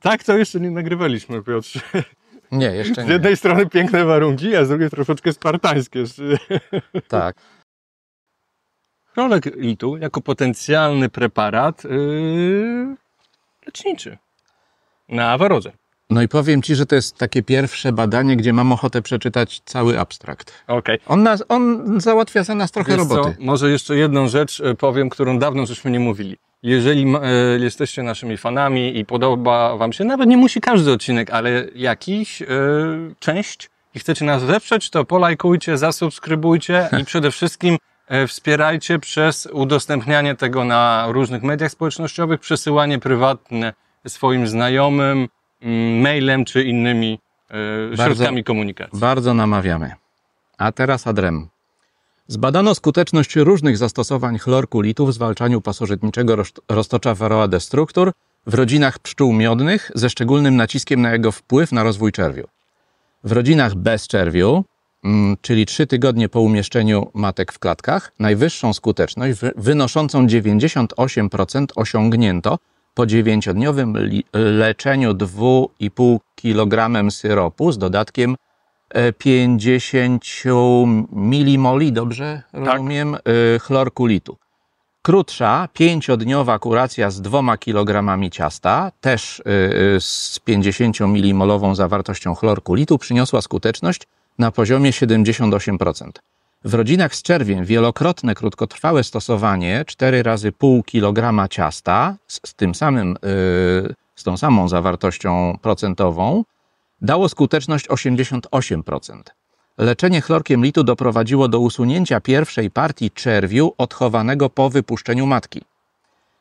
Tak, to jeszcze nie nagrywaliśmy, Piotr. Nie, jeszcze nie. Z jednej strony piękne warunki, a z drugiej troszeczkę spartańskie. Tak. Rolek litu jako potencjalny preparat yy, leczniczy na warodze. No i powiem Ci, że to jest takie pierwsze badanie, gdzie mam ochotę przeczytać cały abstrakt. Okej. Okay. On, nas, on załatwia za nas trochę Wiesz roboty. Co? Może jeszcze jedną rzecz e, powiem, którą dawno żeśmy nie mówili. Jeżeli e, jesteście naszymi fanami i podoba Wam się, nawet nie musi każdy odcinek, ale jakiś, yy, część i chcecie nas wesprzeć, to polajkujcie, zasubskrybujcie i przede wszystkim e, wspierajcie przez udostępnianie tego na różnych mediach społecznościowych, przesyłanie prywatne swoim znajomym, mm, mailem czy innymi bardzo, środkami komunikacji. Bardzo namawiamy. A teraz Adrem. Zbadano skuteczność różnych zastosowań chlorku litu w zwalczaniu pasożytniczego roztocza varroa destruktur w rodzinach pszczół miodnych ze szczególnym naciskiem na jego wpływ na rozwój czerwiu. W rodzinach bez czerwiu, mm, czyli 3 tygodnie po umieszczeniu matek w klatkach, najwyższą skuteczność wynoszącą 98% osiągnięto po 9-dniowym leczeniu 2,5 kg syropu z dodatkiem 50 e, milimoli, dobrze tak. rozumiem, e, chlorku litu. Krótsza, pięciodniowa kuracja z dwoma kilogramami ciasta, też e, z 50 milimolową zawartością chlorku litu, przyniosła skuteczność na poziomie 78%. W rodzinach z czerwiem wielokrotne krótkotrwałe stosowanie 4 razy pół kilograma ciasta z, z tym samym, z tą samą zawartością procentową dało skuteczność 88%. Leczenie chlorkiem litu doprowadziło do usunięcia pierwszej partii czerwiu odchowanego po wypuszczeniu matki.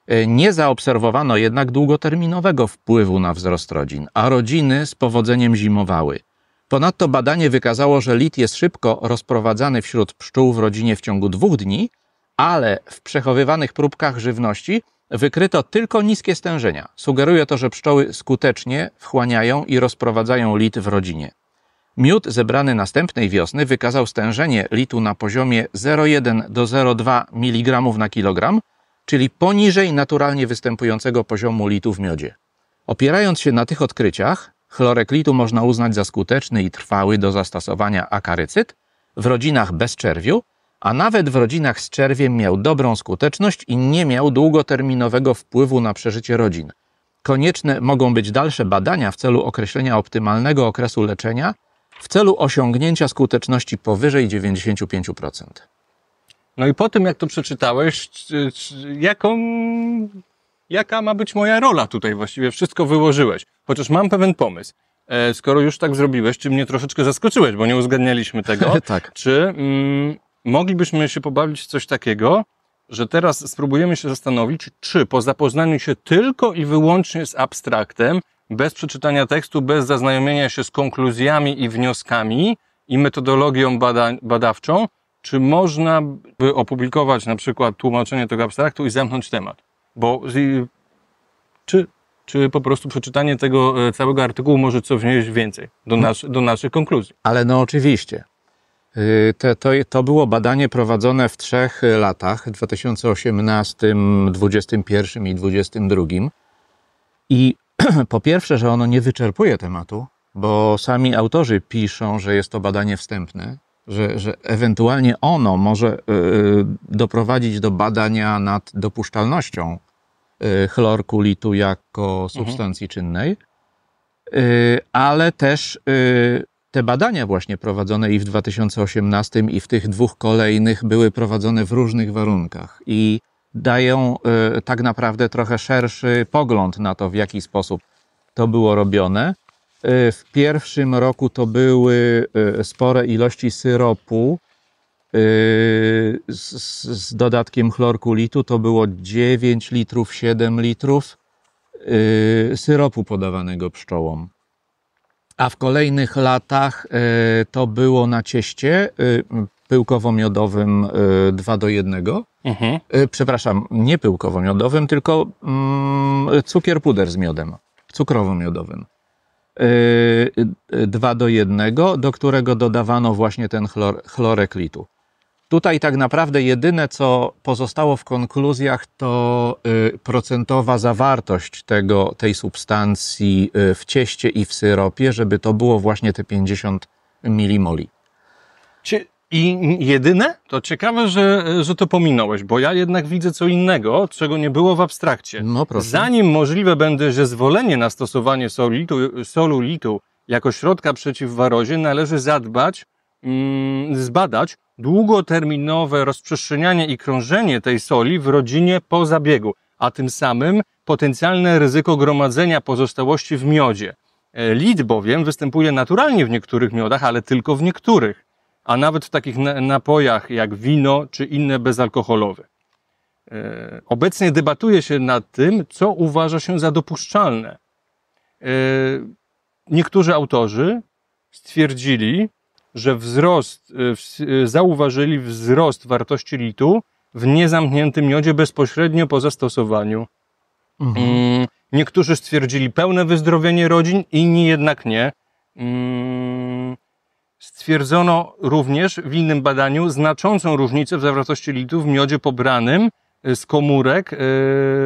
E, nie zaobserwowano jednak długoterminowego wpływu na wzrost rodzin, a rodziny z powodzeniem zimowały. Ponadto badanie wykazało, że lit jest szybko rozprowadzany wśród pszczół w rodzinie w ciągu dwóch dni, ale w przechowywanych próbkach żywności wykryto tylko niskie stężenia. Sugeruje to, że pszczoły skutecznie wchłaniają i rozprowadzają lit w rodzinie. Miód zebrany następnej wiosny wykazał stężenie litu na poziomie 0,1 do 0,2 mg na kilogram, czyli poniżej naturalnie występującego poziomu litu w miodzie. Opierając się na tych odkryciach, chlorek litu można uznać za skuteczny i trwały do zastosowania akarycyt w rodzinach bez czerwiu, a nawet w rodzinach z czerwiem miał dobrą skuteczność i nie miał długoterminowego wpływu na przeżycie rodzin. Konieczne mogą być dalsze badania w celu określenia optymalnego okresu leczenia w celu osiągnięcia skuteczności powyżej 95%. No i po tym, jak to przeczytałeś, jaką, jaka ma być moja rola tutaj właściwie? Wszystko wyłożyłeś. Chociaż mam pewien pomysł e, skoro już tak zrobiłeś, czy mnie troszeczkę zaskoczyłeś, bo nie uzgadnialiśmy tego, tak. czy mm, moglibyśmy się pobawić w coś takiego, że teraz spróbujemy się zastanowić, czy po zapoznaniu się tylko i wyłącznie z abstraktem, bez przeczytania tekstu, bez zaznajomienia się z konkluzjami i wnioskami i metodologią badawczą, czy można by opublikować na przykład tłumaczenie tego abstraktu i zamknąć temat? Bo czy, czy po prostu przeczytanie tego e, całego artykułu może coś wnieść więcej do, nas, do naszych konkluzji? Ale no oczywiście. Y, to, to, było badanie prowadzone w trzech latach 2018, 2021 i 2022. I po pierwsze, że ono nie wyczerpuje tematu, bo sami autorzy piszą, że jest to badanie wstępne, że, że ewentualnie ono może yy, doprowadzić do badania nad dopuszczalnością yy, chlorku litu jako mhm. substancji mhm. czynnej y, ale też te badania właśnie prowadzone i w 2018 i w tych dwóch kolejnych były prowadzone w różnych warunkach i dają y, tak naprawdę trochę szerszy pogląd na to, w jaki sposób to było robione. Y, w pierwszym roku to były y, spore ilości syropu z, z, dodatkiem chlorku litu, to było 9 litrów, 7 litrów syropu podawanego pszczołom a w kolejnych latach e, to było na cieście e, pyłkowo-miodowym 2 e, do 1. Mhm. Przepraszam, nie pyłkowo-miodowym, tylko mm, cukier puder z miodem, cukrowo-miodowym. 2 do 1, do którego dodawano właśnie ten chlor, chlorek litu. Tutaj tak naprawdę jedyne, co pozostało w konkluzjach, to y, procentowa zawartość tego, tej substancji y, w cieście i w syropie, żeby to było właśnie te 50 milimoli. Czy i jedyne? To ciekawe, że, że to pominąłeś, bo ja jednak widzę co innego, czego nie było w abstrakcie. No proszę. Zanim możliwe będzie zezwolenie na stosowanie solitu, solulitu jako środka przeciw warozie, należy zadbać, mm, zbadać długoterminowe rozprzestrzenianie i krążenie tej soli w rodzinie po zabiegu, a tym samym potencjalne ryzyko gromadzenia pozostałości w miodzie. E, Lid bowiem występuje naturalnie w niektórych miodach, ale tylko w niektórych, a nawet w takich napojach jak wino czy inne bezalkoholowe. E, obecnie debatuje się nad tym, co uważa się za dopuszczalne. E, niektórzy autorzy stwierdzili, że wzrost, y, y, zauważyli wzrost wartości litu w niezamkniętym miodzie bezpośrednio po zastosowaniu. Mhm. Mm, niektórzy stwierdzili pełne wyzdrowienie rodzin, inni jednak nie. Mm, stwierdzono również w innym badaniu znaczącą różnicę w zawartości litu w miodzie pobranym y, z komórek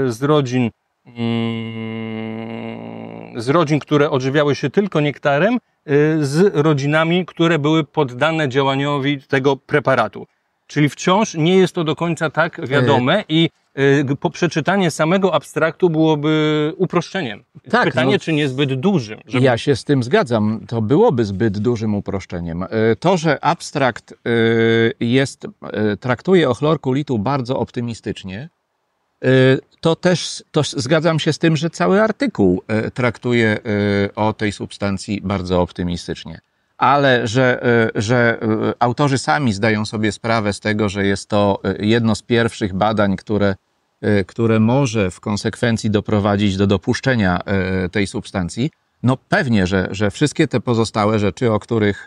z rodzin mm, z rodzin, które odżywiały się tylko nektarem, y, z rodzinami, które były poddane działaniowi tego preparatu. Czyli wciąż nie jest to do końca tak wiadome i y, po przeczytanie samego abstraktu byłoby uproszczeniem. Tak, Pytanie, no, czy nie zbyt dużym? Żeby... Ja się z tym zgadzam. To byłoby zbyt dużym uproszczeniem. Y, to, że abstrakt jest, traktuje o chlorku litu bardzo optymistycznie, Y, to też to zgadzam się z tym, że cały artykuł y, traktuje y, o tej substancji bardzo optymistycznie. Ale że, że autorzy sami zdają sobie sprawę z tego, że jest to jedno z pierwszych badań, które, które może w konsekwencji doprowadzić do dopuszczenia tej substancji, no pewnie, że, że wszystkie te pozostałe rzeczy, o których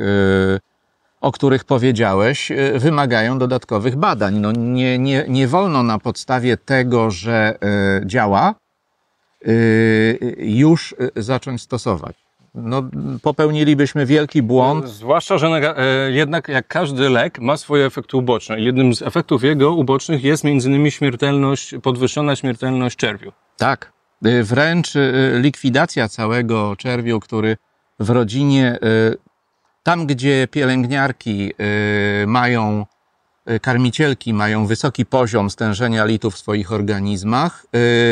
o których powiedziałeś, y, wymagają dodatkowych badań. No nie, nie, nie wolno na podstawie tego, że y, działa, y, już zacząć stosować. No, popełnilibyśmy wielki błąd. Zwłaszcza, że e, jednak jak każdy lek ma swoje efekty uboczne. Jednym z efektów jego ubocznych jest między innymi śmiertelność, podwyższona śmiertelność czerwiu. Tak. Wręcz likwidacja całego czerwiu, który w rodzinie tam, gdzie pielęgniarki y, mają, y, karmicielki mają wysoki poziom stężenia litów w swoich organizmach,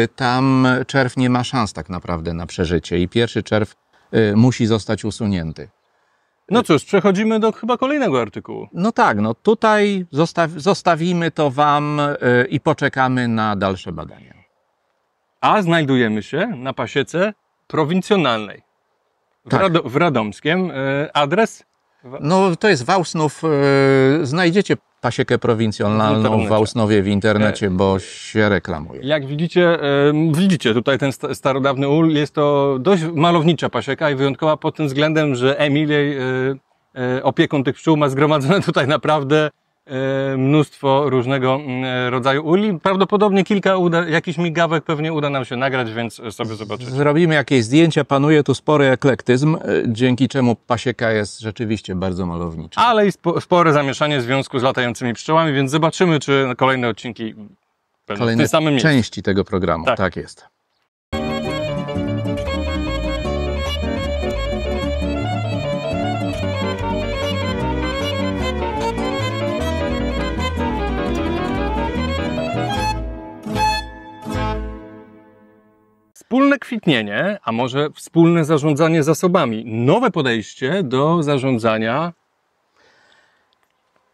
y, tam czerw nie ma szans tak naprawdę na przeżycie i pierwszy czerw musi zostać usunięty. No cóż, przechodzimy do chyba kolejnego artykułu. No tak, no tutaj zostaw, zostawimy to Wam i poczekamy na dalsze badania. A znajdujemy się na pasiece prowincjonalnej. Tak. W, Rado w Radomskiem. E, adres? No to jest Wałsnów. E, znajdziecie pasiekę prowincjonalną w Wałsnowie w internecie, e, bo się reklamuje. Jak widzicie, widzicie tutaj ten starodawny ul. Jest to dość malownicza pasieka i wyjątkowa pod tym względem, że Emilej opieką tych pszczół ma zgromadzone tutaj naprawdę E, mnóstwo różnego mm, e, rodzaju uli. Prawdopodobnie kilka uda, jakiś migawek pewnie uda nam się nagrać, więc sobie zobaczymy. Zrobimy jakieś zdjęcia, panuje tu spory eklektyzm, e, dzięki czemu pasieka jest rzeczywiście bardzo malownicza. Ale i spore zamieszanie w związku z latającymi pszczołami, więc zobaczymy, czy kolejne odcinki będą Kolejne w tym samym części miejscu. tego programu, tak, tak jest. wspólne kwitnienie, a może wspólne zarządzanie zasobami, nowe podejście do zarządzania.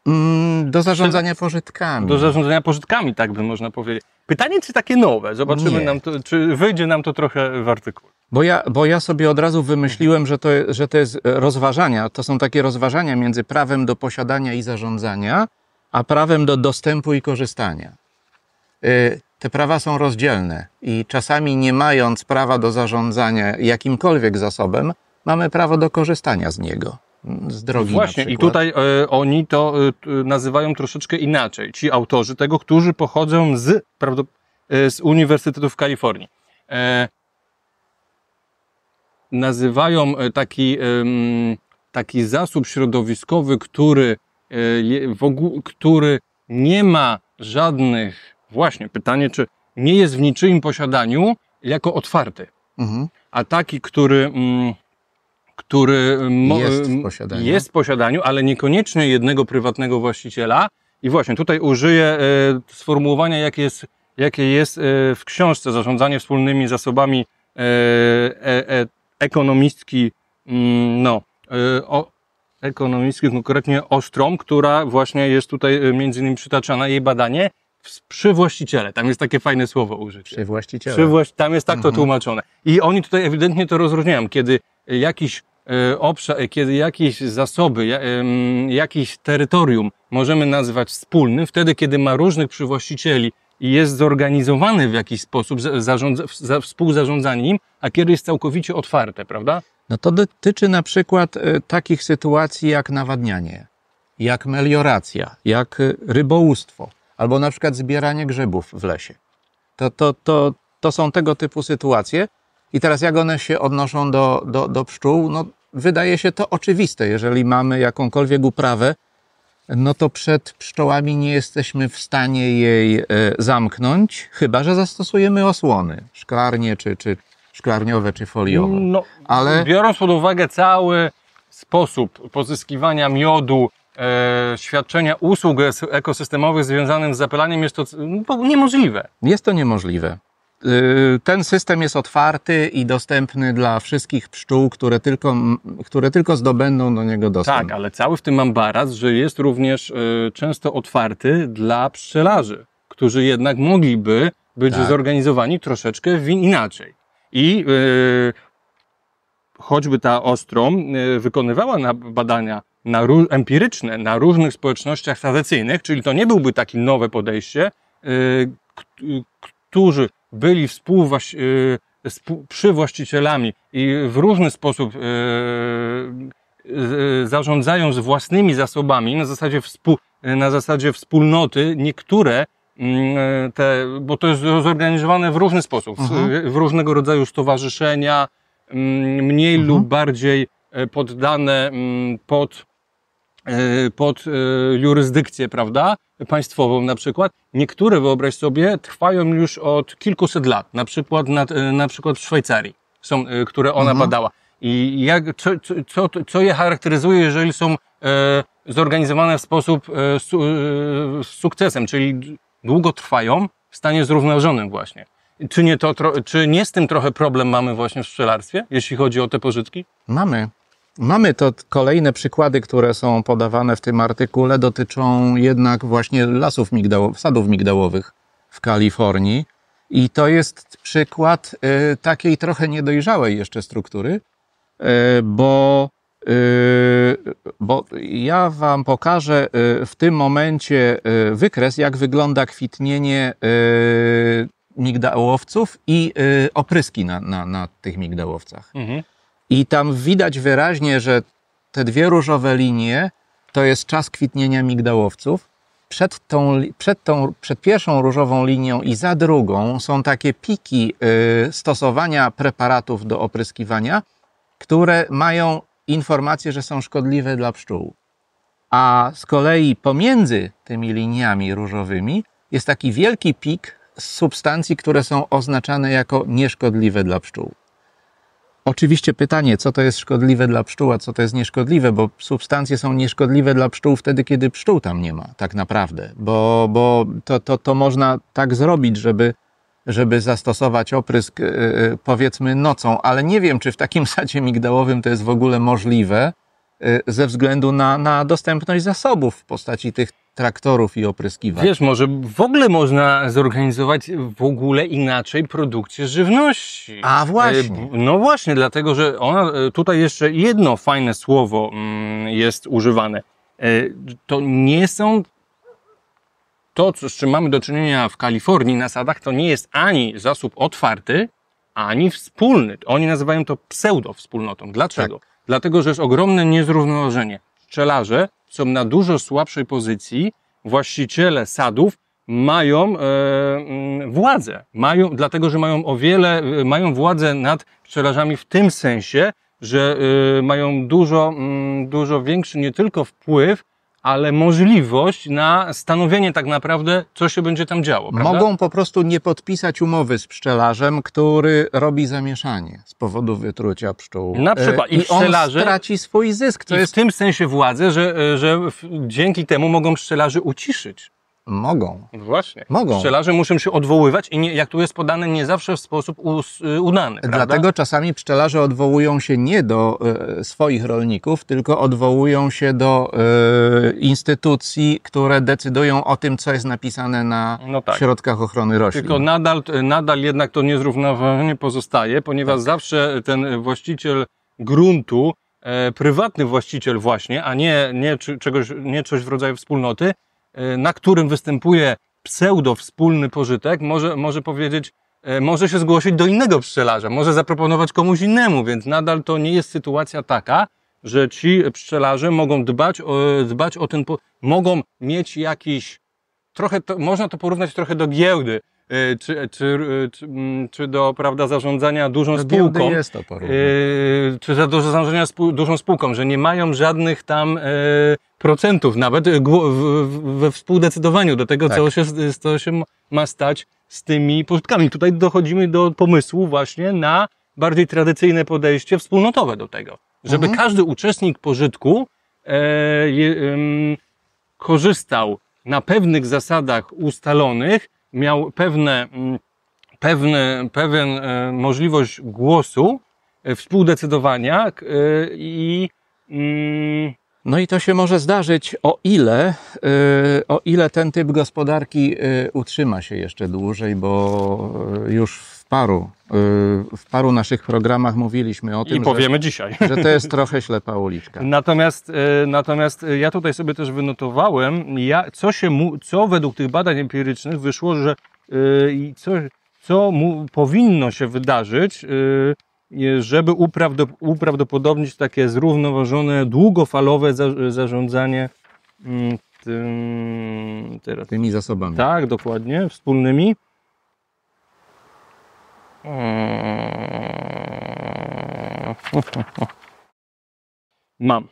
Mm, do zarządzania pożytkami. Do zarządzania pożytkami, tak by można powiedzieć. Pytanie, czy takie nowe? Zobaczymy, nam to, czy wyjdzie nam to trochę w artykule. Bo ja, bo ja sobie od razu wymyśliłem, że to, że to jest e, rozważania. To są takie rozważania między prawem do posiadania i zarządzania, a prawem do dostępu i korzystania. E, te prawa są rozdzielne i czasami nie mając prawa do zarządzania jakimkolwiek zasobem, mamy prawo do korzystania z niego. Z drogi Właśnie, i tutaj y, oni to y, nazywają troszeczkę inaczej. Ci autorzy tego, którzy pochodzą z, prawda, z Uniwersytetu w Kalifornii. E, nazywają taki, y, taki zasób środowiskowy, który, w który nie ma żadnych Właśnie, pytanie, czy nie jest w niczyim posiadaniu jako otwarty, mhm. a taki, który, m, mm, który m, mm, jest, w mm, posiadaniu. jest w posiadaniu, ale niekoniecznie jednego prywatnego właściciela. I właśnie tutaj użyję e, sformułowania, jakie jest, jakie jest e, w książce Zarządzanie wspólnymi zasobami e, e, e no, ekonomistki, no, o, ekonomistki, konkretnie Ostrom, która właśnie jest tutaj między innymi przytaczana jej badanie przywłaściciele. Tam jest takie fajne słowo użyć. Przywłaściciele. Przywłaś... Tam jest tak to mhm. tłumaczone. I oni tutaj ewidentnie to rozróżniają. Kiedy e, jakiś e, obszar, e, kiedy jakieś zasoby, jakiś terytorium możemy nazwać wspólnym, wtedy kiedy ma różnych przywłaścicieli i jest zorganizowany w jakiś sposób, zarządza, współzarządzanie nim, a kiedy jest całkowicie otwarte, prawda? No to dotyczy na przykład takich sytuacji jak nawadnianie, jak melioracja, jak rybołówstwo albo na przykład zbieranie grzybów w lesie. To, to, to, to są tego typu sytuacje. I teraz jak one się odnoszą do, do, do pszczół? No, wydaje się to oczywiste. Jeżeli mamy jakąkolwiek uprawę, no to przed pszczołami nie jesteśmy w stanie jej e, zamknąć, chyba że zastosujemy osłony, szklarnie czy, czy szklarniowe czy foliowe. No, Ale... Biorąc pod uwagę cały sposób pozyskiwania miodu, E, świadczenia usług ekosystemowych związanych z zapelaniem jest to no, niemożliwe. Jest to niemożliwe. E, ten system jest otwarty i dostępny dla wszystkich pszczół, które tylko, które tylko zdobędą do niego dostęp. Tak, ale cały w tym mam baraz, że jest również e, często otwarty dla pszczelarzy, którzy jednak mogliby być tak. zorganizowani troszeczkę inaczej. I choćby ta Ostrom wykonywała na badania na, empiryczne na różnych społecznościach tradycyjnych, czyli to nie byłby takie nowe podejście, y, y, którzy byli współwłaścicielami y, przywłaścicielami i w różny sposób zarządzają z własnymi zasobami na zasadzie, współ, na zasadzie wspólnoty, niektóre mm, te, bo to jest zorganizowane w różny sposób, w, mhm. w różnego rodzaju stowarzyszenia, mm, mniej mhm. lub bardziej poddane mm, pod E, pod e, jurysdykcję, prawda, państwową na przykład. Niektóre, wyobraź sobie, trwają już od kilkuset lat, na przykład, na, e, na przykład w Szwajcarii, są, które ona mhm. badała. I jak, co, co, co je charakteryzuje, jeżeli są e, zorganizowane w sposób e, su, e, z sukcesem, czyli długo trwają w stanie zrównoważonym właśnie. Czy nie, to, czy nie z tym trochę problem mamy właśnie w pszczelarstwie, jeśli chodzi o te pożytki? Mamy. Mamy to kolejne przykłady, które są podawane w tym artykule, dotyczą jednak właśnie lasów migdałowych, sadów migdałowych w Kalifornii. I to jest przykład y, takiej trochę niedojrzałej jeszcze struktury, y, bo, y, bo ja Wam pokażę y, w tym momencie y, wykres, jak wygląda kwitnienie y, migdałowców i opryski na, na, na tych migdałowcach. Mhm. I tam widać wyraźnie, że te dwie różowe linie to jest czas kwitnienia migdałowców. Przed tą, przed, tą, przed pierwszą różową linią i za drugą są takie piki y, stosowania preparatów do opryskiwania, które mają informacje, że są szkodliwe dla pszczół. A z kolei pomiędzy tymi liniami różowymi jest taki wielki pik z substancji, które są oznaczane jako nieszkodliwe dla pszczół. Oczywiście pytanie, co to jest szkodliwe dla pszczół, a co to jest nieszkodliwe, bo substancje są nieszkodliwe dla pszczół wtedy, kiedy pszczół tam nie ma, tak naprawdę, bo, bo to, to, to można tak zrobić, żeby, żeby zastosować oprysk e, e, powiedzmy nocą, ale nie wiem, czy w takim sadzie migdałowym to jest w ogóle możliwe e, ze względu na, na dostępność zasobów w postaci tych traktorów i opryskiwań. Wiesz, może w ogóle można zorganizować w ogóle inaczej produkcję żywności. A e, właśnie. No właśnie, dlatego że ona, e, tutaj jeszcze jedno fajne słowo mm, jest używane. E, to nie są to, z czym mamy do czynienia w Kalifornii na sadach, to nie jest ani zasób otwarty, ani wspólny. Oni nazywają to pseudo-wspólnotą. Dlaczego? Tak. Dlatego, że jest ogromne niezrównoważenie pszczelarze są na dużo słabszej pozycji, właściciele sadów mają e, mm, władzę, mają, dlatego że mają o wiele, e, mają władzę nad pszczelarzami w tym sensie, że e, mają dużo, mm, dużo większy nie tylko wpływ, ale możliwość na stanowienie tak naprawdę, co się będzie tam działo. Prawda? Mogą po prostu nie podpisać umowy z pszczelarzem, który robi zamieszanie z powodu wytrucia pszczół. Na przykład. E, I, I on straci swój zysk. To jest... w tym sensie władzę, że, e, że dzięki temu mogą pszczelarzy uciszyć. Mogą. No właśnie. Mogą. Pszczelarze muszą się odwoływać i nie, jak tu jest podane, nie zawsze w sposób us, y, udany. Prawda? Dlatego czasami pszczelarze odwołują się nie do y, swoich rolników, tylko odwołują się do y, instytucji, które decydują o tym, co jest napisane na no tak. środkach ochrony roślin. Tylko nadal, y, nadal jednak to niezrównoważenie pozostaje, ponieważ tak. zawsze ten właściciel gruntu, e, prywatny właściciel właśnie, a nie, nie, czegoś, nie coś w rodzaju wspólnoty, E, na którym występuje pseudo wspólny pożytek, może, może powiedzieć, e, może się zgłosić do innego pszczelarza, może zaproponować komuś innemu, więc nadal to nie jest sytuacja taka, że ci pszczelarze mogą dbać o, dbać o ten, mogą mieć jakiś, trochę to, można to porównać trochę do giełdy, e, czy, czy, czy, mm, czy, do prawda, zarządzania dużą do spółką. Jest to porównanie. Czy do zarządzania spół, dużą spółką, że nie mają żadnych tam procentów nawet we współdecydowaniu do tego, tak. co, się, co się ma stać z tymi pożytkami. Tutaj dochodzimy do pomysłu właśnie na bardziej tradycyjne podejście wspólnotowe do tego, żeby mhm. każdy uczestnik pożytku e, e, korzystał na pewnych zasadach ustalonych, miał pewne, mm, pewne, pewien e, możliwość głosu, e, współdecydowania e, i mm, no i to się może zdarzyć, o ile, y, o ile ten typ gospodarki y, utrzyma się jeszcze dłużej, bo y, już w paru, w paru naszych programach mówiliśmy o tym. I powiemy że, dzisiaj. Że to jest trochę ślepa uliczka. Natomiast, natomiast ja tutaj sobie też wynotowałem, ja, co, się, co według tych badań empirycznych wyszło, że co, co mu, powinno się wydarzyć żeby uprawdopodobnić takie zrównoważone, długofalowe zarządzanie mm, tym, teraz, tymi zasobami. Tak, dokładnie, wspólnymi. Mam.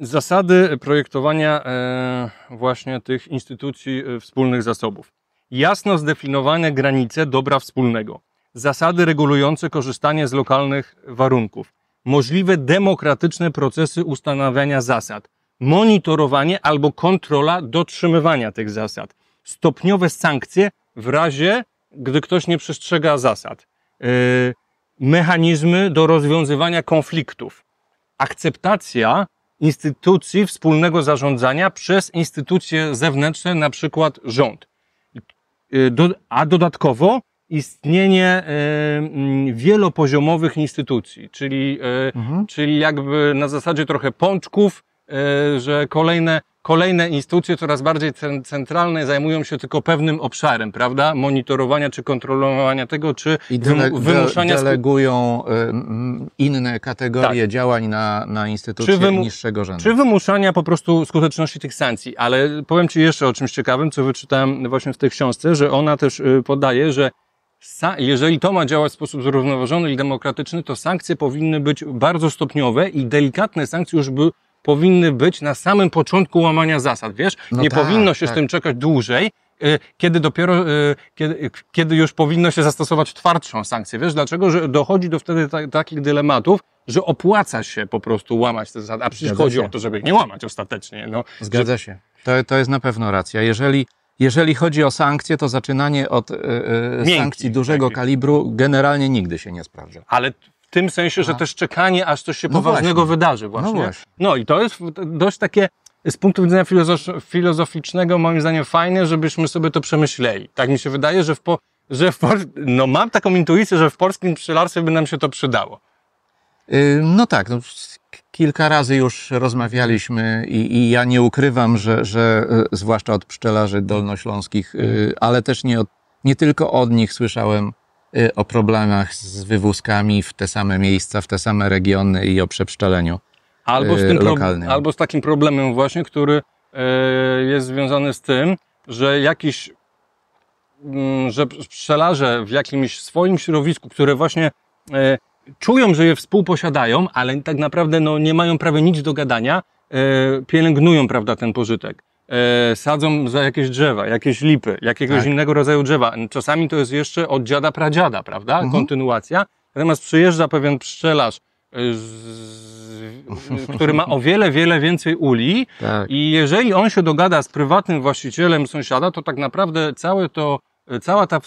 Zasady projektowania e, właśnie tych instytucji e, wspólnych zasobów. Jasno zdefiniowane granice dobra wspólnego zasady regulujące korzystanie z lokalnych warunków, możliwe demokratyczne procesy ustanawiania zasad, monitorowanie albo kontrola dotrzymywania tych zasad, stopniowe sankcje w razie, gdy ktoś nie przestrzega zasad, yy, mechanizmy do rozwiązywania konfliktów, akceptacja instytucji wspólnego zarządzania przez instytucje zewnętrzne, na przykład rząd. Yy, do, a dodatkowo istnienie e, mm, wielopoziomowych instytucji, czyli, e, mhm. czyli jakby na zasadzie trochę pączków, e, że kolejne, kolejne instytucje coraz bardziej centralne zajmują się tylko pewnym obszarem, prawda? Monitorowania czy kontrolowania tego, czy I dele, wymuszania... delegują inne kategorie tak. działań na, na instytucje czy niższego rzędu. Czy wymuszania po prostu skuteczności tych sankcji, ale powiem Ci jeszcze o czymś ciekawym, co wyczytałem właśnie w tej książce, że ona też y, podaje, że jeżeli to ma działać w sposób zrównoważony i demokratyczny, to sankcje powinny być bardzo stopniowe i delikatne sankcje już by, powinny być na samym początku łamania zasad, wiesz? No nie tak, powinno się tak. z tym czekać dłużej, y, kiedy dopiero, y, kiedy, kiedy, już powinno się zastosować twardszą sankcję. Wiesz dlaczego? Że dochodzi do wtedy ta, takich dylematów, że opłaca się po prostu łamać te zasady, a przecież Zgadza chodzi się. o to, żeby ich nie łamać ostatecznie. No, Zgadza że... się. To, to jest na pewno racja. Jeżeli jeżeli chodzi o sankcje, to zaczynanie od yy, e, e, Miękki, sankcji dużego kalibru generalnie nigdy się nie sprawdza. Ale w tym sensie, że A. też czekanie, aż coś się no poważnego właśnie. wydarzy no właśnie. No, właśnie. no i to jest dość takie z punktu widzenia filozoficznego, moim zdaniem, fajne, żebyśmy sobie to przemyśleli. Tak mi się wydaje, że w, po, że w no mam taką intuicję, że w polskim pszczelarstwie by nam się to przydało. Yy, no tak, no, Kilka razy już rozmawialiśmy i, i ja nie ukrywam, że, że, e, zwłaszcza od pszczelarzy dolnośląskich, e, ale też nie, od, nie tylko od nich słyszałem e, o problemach z wywózkami w te same miejsca, w te same regiony i o przepszczeleniu albo z tym lokalnym. Albo z takim problemem właśnie, który jest związany z tym, że jakiś mm, że pszczelarze w jakimś swoim środowisku, które właśnie czują, że je współposiadają, ale tak naprawdę no, nie mają prawie nic do gadania, e, pielęgnują prawda, ten pożytek. E, sadzą za jakieś drzewa, jakieś lipy, jakiegoś tak. innego rodzaju drzewa. Czasami to jest jeszcze od dziada pradziada, prawda? Mhm. Kontynuacja. Natomiast przyjeżdża pewien pszczelarz, e, z, z, który ma o wiele, wiele więcej uli tak. i jeżeli on się dogada z prywatnym właścicielem sąsiada, to tak naprawdę całe to, cała ta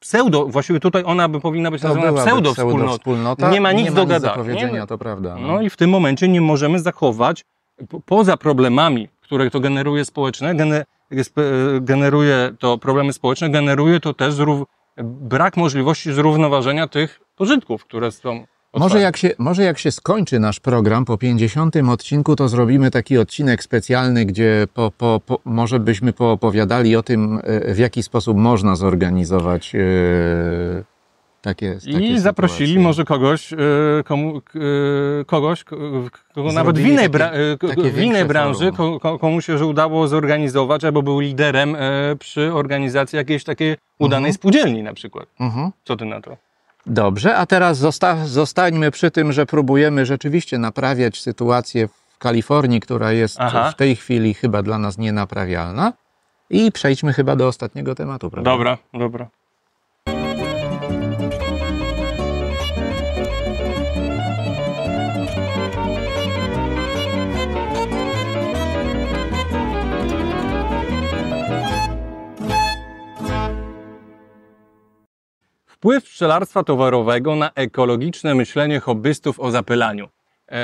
pseudo, właściwie tutaj ona by powinna być to pseudo, pseudo wspólnota. Nie ma nic nie do ma nic gadania. Nie, to prawda. No. no. i w tym momencie nie możemy zachować, po, poza problemami, które to generuje społeczne, gener, e, generuje to problemy społeczne, generuje to też zrów, brak możliwości zrównoważenia tych pożytków, które są może jak, się, może jak się skończy nasz program po 50 odcinku, to zrobimy taki odcinek specjalny, gdzie po, po, po, może byśmy poopowiadali o tym, e, w jaki sposób można zorganizować. Yy, takie, takie I sytuacje. zaprosili może kogoś, yy, komu, yy, kogoś kogo nawet w innej, bra w innej branży, ko komu się że udało zorganizować, albo był liderem przy organizacji jakiejś takiej udanej mhm. spółdzielni na przykład. Mhm. Co ty na to? Dobrze, a teraz zosta zostańmy przy tym, że próbujemy rzeczywiście naprawiać sytuację w Kalifornii, która jest Aha. w tej chwili chyba dla nas nienaprawialna. I przejdźmy chyba do ostatniego tematu, prawda? Dobra, dobra. Wpływ pszczelarstwa towarowego na ekologiczne myślenie hobbystów o zapylaniu. E,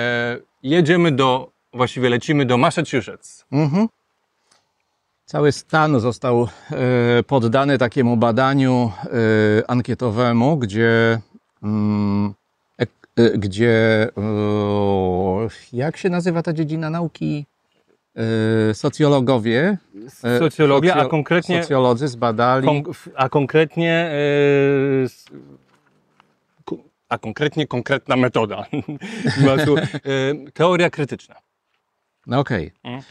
jedziemy do, właściwie lecimy do Massachusetts. Mhm. Cały stan został e, poddany takiemu badaniu e, ankietowemu, gdzie, mm, e, gdzie jak się nazywa ta dziedzina nauki? E, socjologowie, e, socjologia, a konkretnie socjolodzy zbadali, kon a konkretnie e, a konkretnie konkretna metoda, teoria krytyczna. No okej. Okay. Mm.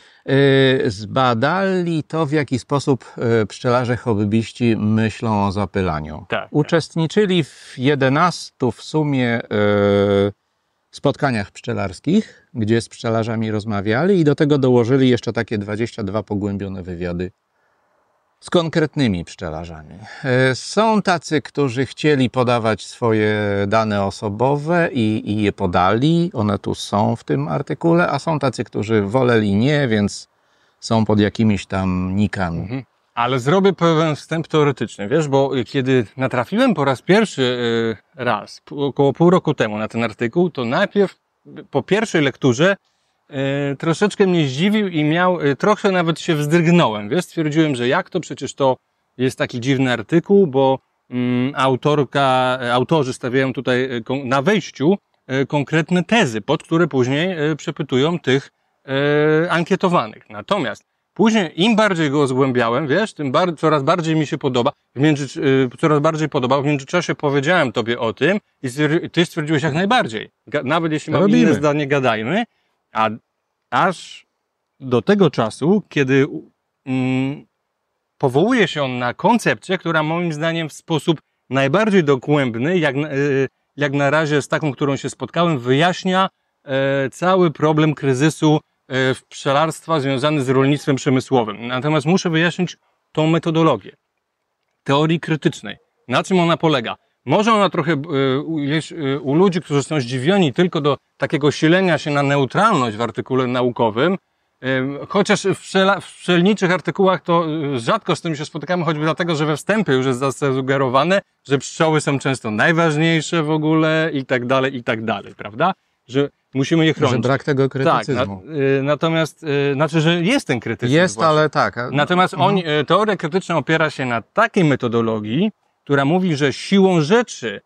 zbadali to, w jaki sposób pszczelarze hobbyści myślą o zapylaniu. Tak, Uczestniczyli w 11 w sumie spotkaniach pszczelarskich, gdzie z pszczelarzami rozmawiali i do tego dołożyli jeszcze takie 22 pogłębione wywiady z konkretnymi pszczelarzami. E, są tacy, którzy chcieli podawać swoje dane osobowe i, i, je podali, one tu są w tym artykule, a są tacy, którzy woleli nie, więc są pod jakimiś tam nikami. Mhm. Ale zrobię pewien wstęp teoretyczny, wiesz, bo kiedy natrafiłem po raz pierwszy e, raz, około pół roku temu na ten artykuł, to najpierw po pierwszej lekturze e, troszeczkę mnie zdziwił i miał, e, trochę nawet się wzdrygnąłem, wiesz, stwierdziłem, że jak to, przecież to jest taki dziwny artykuł, bo mm, autorka, autorzy stawiają tutaj na wejściu konkretne tezy, pod które później przepytują tych ankietowanych. Natomiast Później im bardziej go zgłębiałem, wiesz, tym bar coraz bardziej mi się podoba, w między, yy, coraz bardziej podobał. W międzyczasie powiedziałem tobie o tym i ty stwierdziłeś jak najbardziej. Ga nawet jeśli mam inne zdanie, gadajmy. A aż do tego czasu, kiedy mm, powołuje się on na koncepcję, która moim zdaniem w sposób najbardziej dogłębny, jak, yy, jak na razie z taką, którą się spotkałem, wyjaśnia yy, cały problem kryzysu E, w pszczelarstwa związany z rolnictwem przemysłowym. Natomiast muszę wyjaśnić tą metodologię teorii krytycznej. Na czym ona polega? Może ona trochę e, e, u ludzi, którzy są zdziwieni tylko do takiego silenia się na neutralność w artykule naukowym, chociaż w pszczelniczych artykułach to rzadko z tym się spotykamy, choćby dlatego, że we wstępie już jest zasugerowane, że pszczoły są często najważniejsze w ogóle i tak dalej, i tak dalej, prawda? Że Musimy je chronić. Że brak tego tak, krytycyzmu. Tak, na, y, natomiast, y, znaczy, że jest ten krytycyzm. Jest, właśnie. ale tak. A... Natomiast on, mhm. Y, teoria krytyczna opiera się na takiej metodologii, która mówi, że siłą rzeczy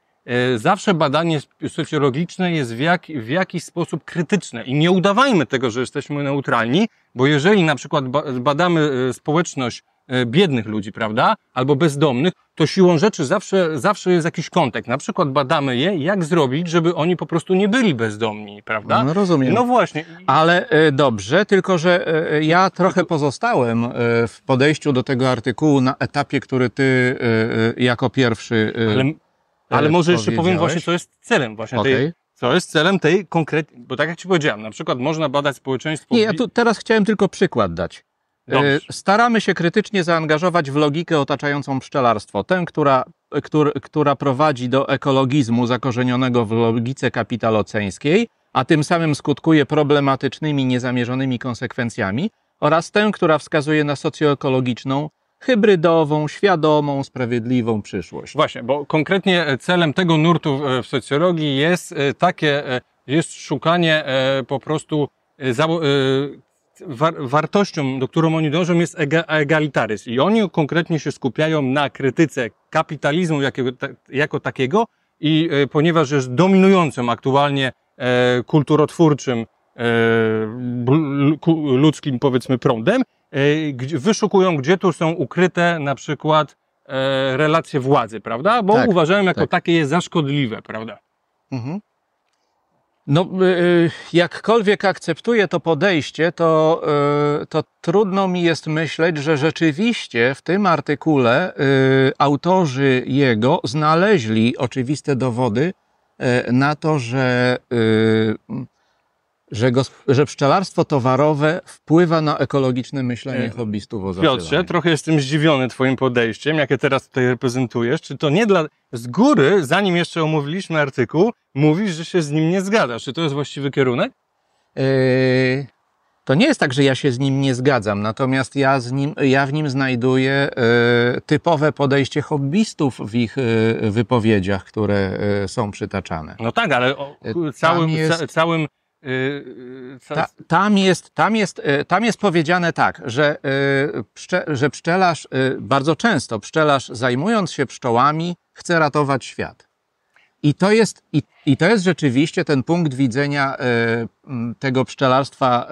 y, zawsze badanie socjologiczne jest w, jak, w jakiś sposób krytyczne i nie udawajmy tego, że jesteśmy neutralni, bo jeżeli na przykład badamy y, społeczność E, biednych ludzi, prawda? Albo bezdomnych, to siłą rzeczy zawsze, zawsze jest jakiś kontekst. Na przykład badamy je, jak zrobić, żeby oni po prostu nie byli bezdomni, prawda? No rozumiem. No właśnie. Ale e, dobrze, tylko że e, ja no trochę pozostałem w podejściu do tego artykułu na etapie, który ty jako pierwszy. Ale, ale może jeszcze powiem właśnie, co jest celem właśnie okay. tej, co jest celem tej konkretnej, bo tak jak Ci powiedziałem, na przykład można badać społeczeństwo. Nie, ja tu teraz chciałem tylko przykład dać. E, Dobrze. Staramy się krytycznie zaangażować w logikę otaczającą pszczelarstwo, tę, która, która, która prowadzi do ekologizmu zakorzenionego w logice kapitaloceńskiej, a tym samym skutkuje problematycznymi, niezamierzonymi konsekwencjami, oraz tę, która wskazuje na socjoekologiczną, hybrydową, świadomą, sprawiedliwą przyszłość. Właśnie, bo konkretnie e, celem tego nurtu e, w socjologii jest takie, jest szukanie po prostu war, wartością, do którą oni dążą, jest egalitaryzm. I oni konkretnie się skupiają na krytyce kapitalizmu jakiego, ta, jako takiego, i e, ponieważ jest dominującym aktualnie e, kulturotwórczym, e, ludzkim powiedzmy prądem, e, wyszukują, gdzie tu są ukryte na przykład e, relacje władzy, prawda? Bo tak, uważałem jako tak. takie jest zaszkodliwe, prawda? Mhm. No, y, y, jakkolwiek akceptuję to podejście, to, y, to trudno mi jest myśleć, że rzeczywiście w tym artykule autorzy jego znaleźli oczywiste dowody na to, że że, że pszczelarstwo towarowe wpływa na ekologiczne myślenie e, hobbystów o Piotrze, trochę jestem zdziwiony Twoim podejściem, jakie teraz tutaj reprezentujesz. Czy to nie dla... Z góry, zanim jeszcze omówiliśmy artykuł, mówisz, że się z nim nie zgadzasz. Czy to jest właściwy kierunek? Yy, to nie jest tak, że ja się z nim nie zgadzam, natomiast ja, z nim, ja w nim znajduję yy, typowe podejście hobbystów w ich yy, wypowiedziach, które są przytaczane. No tak, ale o, całym, jest... ca, całym Y, y, Ta, tam, jest, tam, jest, tam jest y, powiedziane tak, że, że pszczelarz, bardzo często pszczelarz zajmując się pszczołami, chce ratować świat. I to jest, i, i to jest rzeczywiście ten punkt widzenia tego pszczelarstwa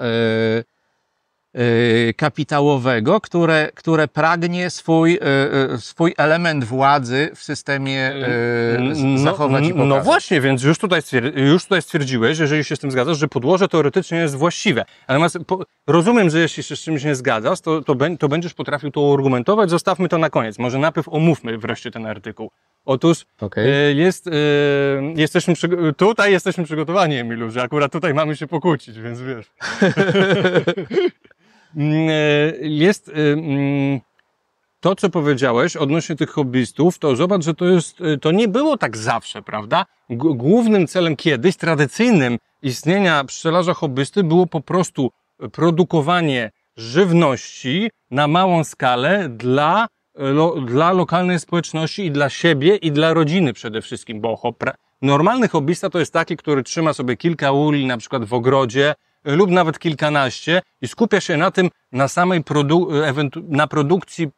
Y, kapitałowego, które, które pragnie swój, y, y, swój element władzy w systemie mm, mm, zachować mm, no, i pokazać. No właśnie, więc już tutaj, już tutaj stwierdziłeś, jeżeli się z tym zgadzasz, że podłoże teoretycznie jest właściwe. Natomiast rozumiem, że jeśli się z czymś nie zgadzasz, to, to, to będziesz potrafił to argumentować. Zostawmy to na koniec. Może najpierw omówmy wreszcie ten artykuł. Otóż okay. jest, jesteśmy tutaj jesteśmy przygotowani, Emilu, że akurat tutaj mamy się pokłócić, więc wiesz. Mm, e, jest e, mm, to, co powiedziałeś odnośnie tych hobbystów, to zobacz, że to jest, e, to nie było tak zawsze, prawda? Głównym celem kiedyś, tradycyjnym istnienia pszczelarza hobbysty było po prostu produkowanie żywności na małą skalę dla, lo, dla lokalnej społeczności i dla siebie i dla rodziny przede wszystkim, bo normalny hobbysta to jest taki, który trzyma sobie kilka uli na przykład w ogrodzie, lub nawet kilkanaście i skupia się na tym, na samej produ- na produkcji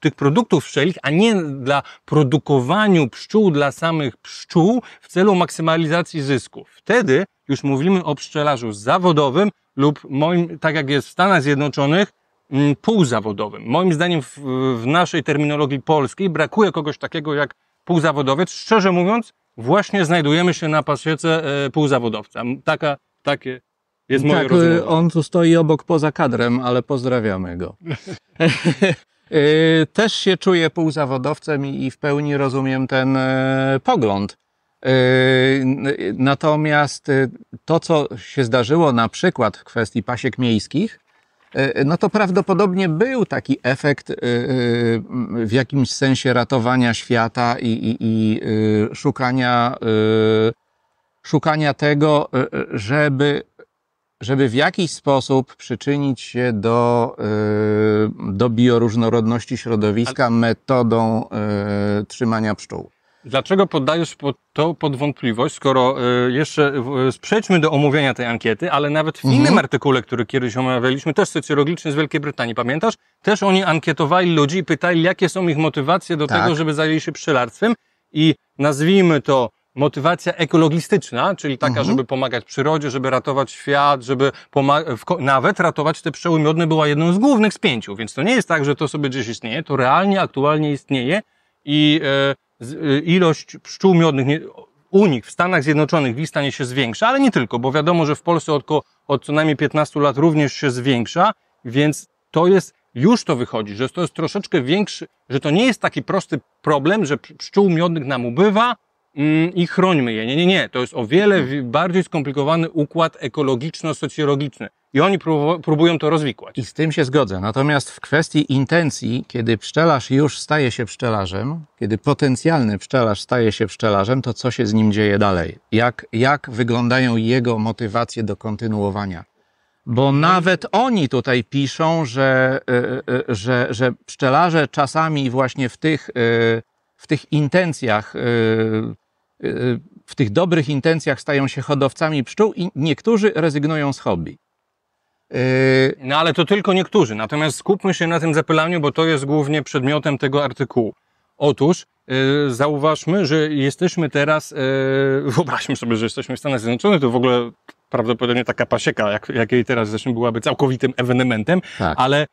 tych produktów wszelkich, a nie dla produkowaniu pszczół dla samych pszczół w celu maksymalizacji zysków. Wtedy już mówimy o pszczelarzu zawodowym lub moim, tak jak jest w Stanach Zjednoczonych, mm, półzawodowym. Moim zdaniem w, w naszej terminologii polskiej brakuje kogoś takiego jak półzawodowiec. Szczerze mówiąc, właśnie znajdujemy się na pasiece e, półzawodowca. Taka, takie jest tak, y, rozmowa. on tu stoi obok poza kadrem, ale pozdrawiamy go. Y, też się czuję półzawodowcem i w pełni rozumiem ten e, pogląd. Y, natomiast to, co się zdarzyło na przykład w kwestii pasiek miejskich, no to prawdopodobnie był taki efekt w jakimś sensie ratowania świata i, i, i szukania, szukania tego, żeby żeby w jakiś sposób przyczynić się do, y, do bioróżnorodności środowiska metodą y, trzymania pszczół. Dlaczego poddajesz to pod wątpliwość, skoro y, jeszcze sprzećmy do omówienia tej ankiety, ale nawet w mhm. innym artykule, który kiedyś omawialiśmy, też socjologiczny z Wielkiej Brytanii, pamiętasz? Też oni ankietowali ludzi i pytali, jakie są ich motywacje do tak. tego, żeby zajęli się pszczelarstwem i nazwijmy to motywacja ekologistyczna, czyli taka, mhm. żeby pomagać przyrodzie, żeby ratować świat, żeby nawet ratować te pszczoły miodne była jedną z głównych z pięciu, więc to nie jest tak, że to sobie gdzieś istnieje, to realnie, aktualnie istnieje i e, e, ilość pszczół miodnych nie, u nich w Stanach Zjednoczonych w stanie się zwiększa, ale nie tylko, bo wiadomo, że w Polsce od, od co najmniej 15 lat również się zwiększa, więc to jest już to wychodzi, że to jest troszeczkę większy, że to nie jest taki prosty problem, że pszczół miodnych nam ubywa, Mm, i chrońmy je. Nie, nie, nie. To jest o wiele mhm. bardziej skomplikowany układ ekologiczno-socjologiczny. I oni próbują to rozwikłać. I z tym się zgodzę. Natomiast w kwestii intencji, kiedy pszczelarz już staje się pszczelarzem, kiedy potencjalny pszczelarz staje się pszczelarzem, to co się z nim dzieje dalej? Jak, jak wyglądają jego motywacje do kontynuowania? Bo no nawet oni tutaj piszą, że, y, y, y, że, że pszczelarze czasami właśnie w tych, w tych intencjach Y, y, w tych dobrych intencjach stają się hodowcami pszczół i niektórzy rezygnują z hobby. Y, no ale to tylko niektórzy. Natomiast skupmy się na tym zapylaniu, bo to jest głównie przedmiotem tego artykułu. Otóż zauważmy, że jesteśmy teraz, wyobraźmy sobie, że jesteśmy w Stanach Zjednoczonych, to w ogóle prawdopodobnie taka pasieka, jak, jakiej teraz zresztą byłaby całkowitym ewenementem, tak. ale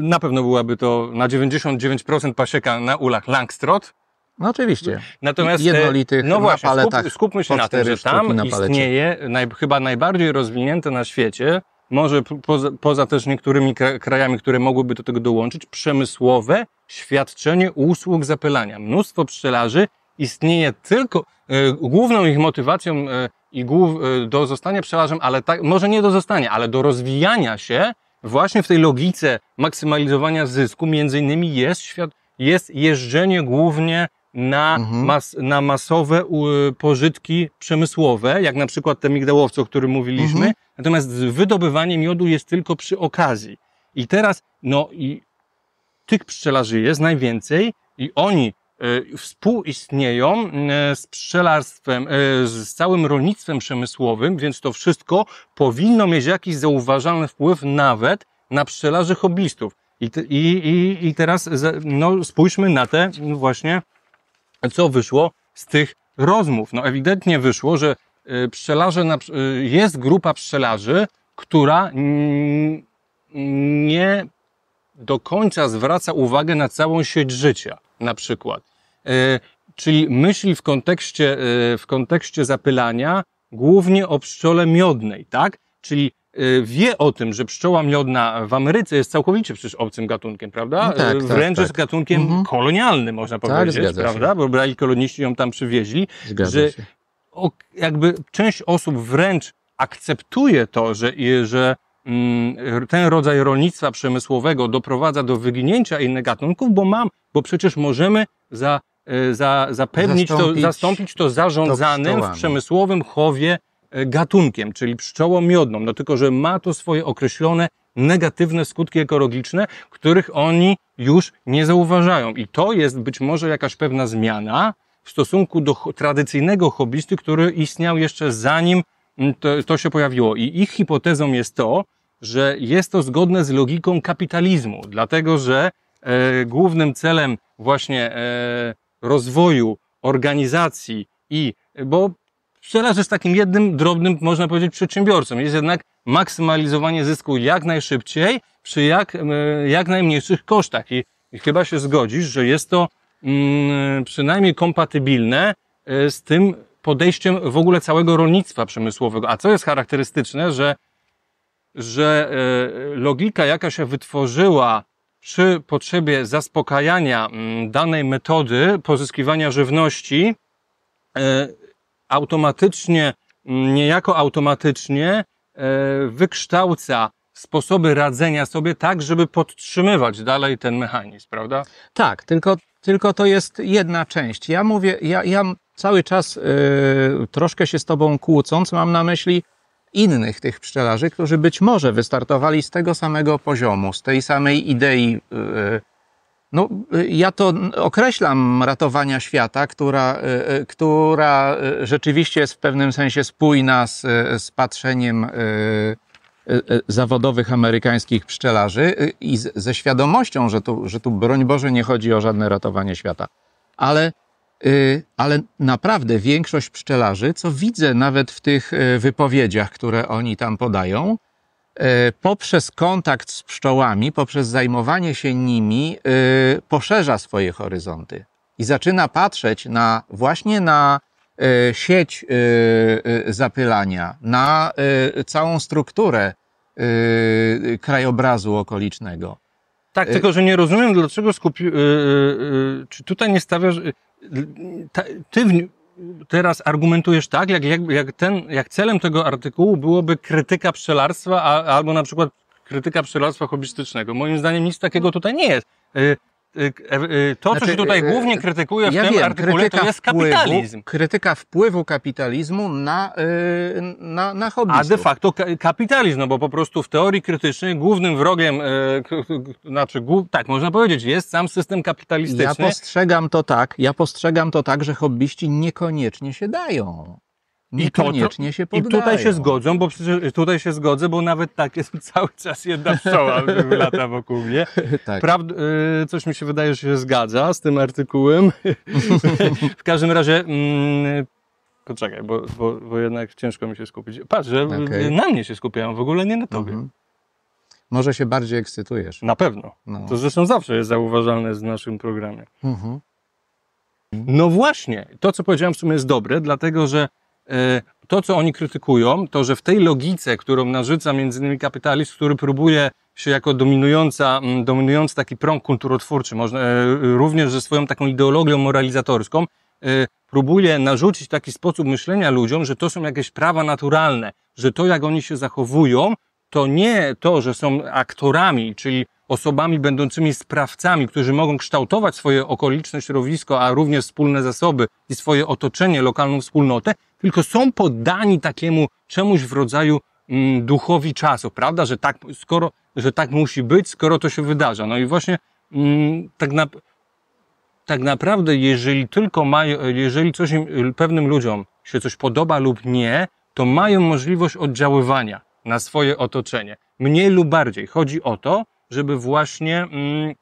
na pewno byłaby to na 99% pasieka na ulach Langstrot, no oczywiście. Natomiast e, jednolitych no właśnie, na paletach. Skup, skupmy się na tym, że tam na istnieje naj, chyba najbardziej rozwinięte na świecie, może poza, poza też niektórymi krajami, które mogłyby do tego dołączyć, przemysłowe świadczenie usług zapylania. Mnóstwo pszczelarzy istnieje tylko, e, główną ich motywacją e, i głów, do zostania pszczelarzem, ale tak, może nie do zostania, ale do rozwijania się właśnie w tej logice maksymalizowania zysku między innymi jest, świat, jest jeżdżenie głównie na, mhm. mas, na masowe pożytki przemysłowe, jak na przykład te migdałowce, o którym mówiliśmy. Mhm. Natomiast wydobywanie miodu jest tylko przy okazji. I teraz, no i tych pszczelarzy jest najwięcej i oni y, współistnieją e, z pszczelarstwem, y, z całym rolnictwem przemysłowym, więc to wszystko powinno mieć jakiś zauważalny wpływ nawet na pszczelarzy hobbystów. I, i, i, i teraz no, spójrzmy na te no właśnie co wyszło z tych rozmów. No ewidentnie wyszło, że y, pszczelarze na, y, jest grupa pszczelarzy, która nie do końca zwraca uwagę na całą sieć życia, na przykład. Y, czyli myśli w kontekście, w kontekście zapylania głównie o pszczole miodnej, tak? Czyli Y, wie o tym, że pszczoła miodna w Ameryce jest całkowicie przecież obcym gatunkiem, prawda? No tak, y, tak Wręcz tak, jest gatunkiem mhm. kolonialnym, można tak, powiedzieć, tak, prawda? Się. Bo brali koloniści ją tam przywieźli, zgadza że się. jakby część osób wręcz akceptuje to, że, że mm, ten rodzaj rolnictwa przemysłowego doprowadza do wyginięcia innych gatunków, bo mam, bo przecież możemy za, y, za, zapewnić zastąpić to, zastąpić to zarządzanym to w przemysłowym chowie E, gatunkiem, czyli pszczołą miodną, no tylko, że ma to swoje określone negatywne skutki ekologiczne, których oni już nie zauważają. I to jest być może jakaś pewna zmiana w stosunku do tradycyjnego hobbysty, który istniał jeszcze zanim mm, to, to się pojawiło. I ich hipotezą jest to, że jest to zgodne z logiką kapitalizmu, dlatego że e, głównym celem właśnie e, rozwoju organizacji i bo Pszczelarz jest takim jednym drobnym, można powiedzieć, przedsiębiorcą. Jest jednak maksymalizowanie zysku jak najszybciej, przy jak, e, jak najmniejszych kosztach. I, I chyba się zgodzisz, że jest to mm, przynajmniej kompatybilne e, z tym podejściem w ogóle całego rolnictwa przemysłowego. A co jest charakterystyczne, że, że e, logika, jaka się wytworzyła przy potrzebie zaspokajania mm, danej metody pozyskiwania żywności, automatycznie, niejako automatycznie e, wykształca sposoby radzenia sobie tak, żeby podtrzymywać dalej ten mechanizm, prawda? Tak, tylko, tylko to jest jedna część. Ja mówię, ja, ja cały czas yy, troszkę się z Tobą kłócąc, mam na myśli innych tych pszczelarzy, którzy być może wystartowali z tego samego poziomu, z tej samej idei. Yy, no, y, ja to określam ratowania świata, która, y, y, która rzeczywiście jest w pewnym sensie spójna z, z patrzeniem zawodowych amerykańskich pszczelarzy i z, ze świadomością, że tu, że tu broń Boże nie chodzi o żadne ratowanie świata. Ale, ale naprawdę większość pszczelarzy, co widzę nawet w tych wypowiedziach, które oni tam podają, E, poprzez kontakt z pszczołami, poprzez zajmowanie się nimi, e, poszerza swoje horyzonty i zaczyna patrzeć na właśnie na e, sieć zapylania, na całą strukturę krajobrazu okolicznego. Tak, tylko że nie rozumiem, dlaczego skupił. Czy tutaj nie stawiasz. Ty w, teraz argumentujesz tak, jak, jak, jak, ten, jak celem tego artykułu byłoby krytyka pszczelarstwa a, albo na przykład krytyka pszczelarstwa hobbystycznego. Moim zdaniem nic takiego tutaj nie jest. Y, Y, y, to, znaczy, co się znaczy, tutaj y, głównie krytykuje w ja tym wiem, artykule, to jest kapitalizm. Wpływu, krytyka wpływu kapitalizmu na, na, na hobbystów. A de facto kapitalizm, no bo po prostu w teorii krytycznej głównym wrogiem, znaczy, tak można powiedzieć, jest sam system kapitalistyczny. Ja postrzegam to tak, ja postrzegam to tak, że hobbyści niekoniecznie się dają niekoniecznie I to, się poddają. I tutaj się zgodzą, bo przecież tutaj się zgodzę, bo nawet tak jest cały czas jedna pszczoła lata wokół mnie. Tak. Prawd, y, coś mi się wydaje, że się zgadza z tym artykułem. w każdym razie... Mm, Poczekaj, bo, bo, bo, jednak ciężko mi się skupić. Patrz, że okay. na mnie się skupiają, w ogóle nie na tobie. Mhm. Może się bardziej ekscytujesz. Na pewno. No. To zresztą zawsze jest zauważalne w naszym programie. Mhm. No właśnie, to co powiedziałem w sumie jest dobre, dlatego że E, to, co oni krytykują, to, że w tej logice, którą narzuca między innymi kapitalizm, który próbuje się jako dominująca, dominujący taki prąg kulturotwórczy, można, e, również ze swoją taką ideologią moralizatorską, e, próbuje narzucić taki sposób myślenia ludziom, że to są jakieś prawa naturalne, że to, jak oni się zachowują, to nie to, że są aktorami, czyli osobami będącymi sprawcami, którzy mogą kształtować swoje okoliczne środowisko, a również wspólne zasoby i swoje otoczenie, lokalną wspólnotę, tylko są poddani takiemu czemuś w rodzaju mm, duchowi czasu, prawda? Że tak, skoro, że tak musi być, skoro to się wydarza. No i właśnie mm, tak, na, tak naprawdę, jeżeli tylko mają, jeżeli coś im, pewnym ludziom się coś podoba lub nie, to mają możliwość oddziaływania na swoje otoczenie. Mniej lub bardziej. Chodzi o to, żeby właśnie mm,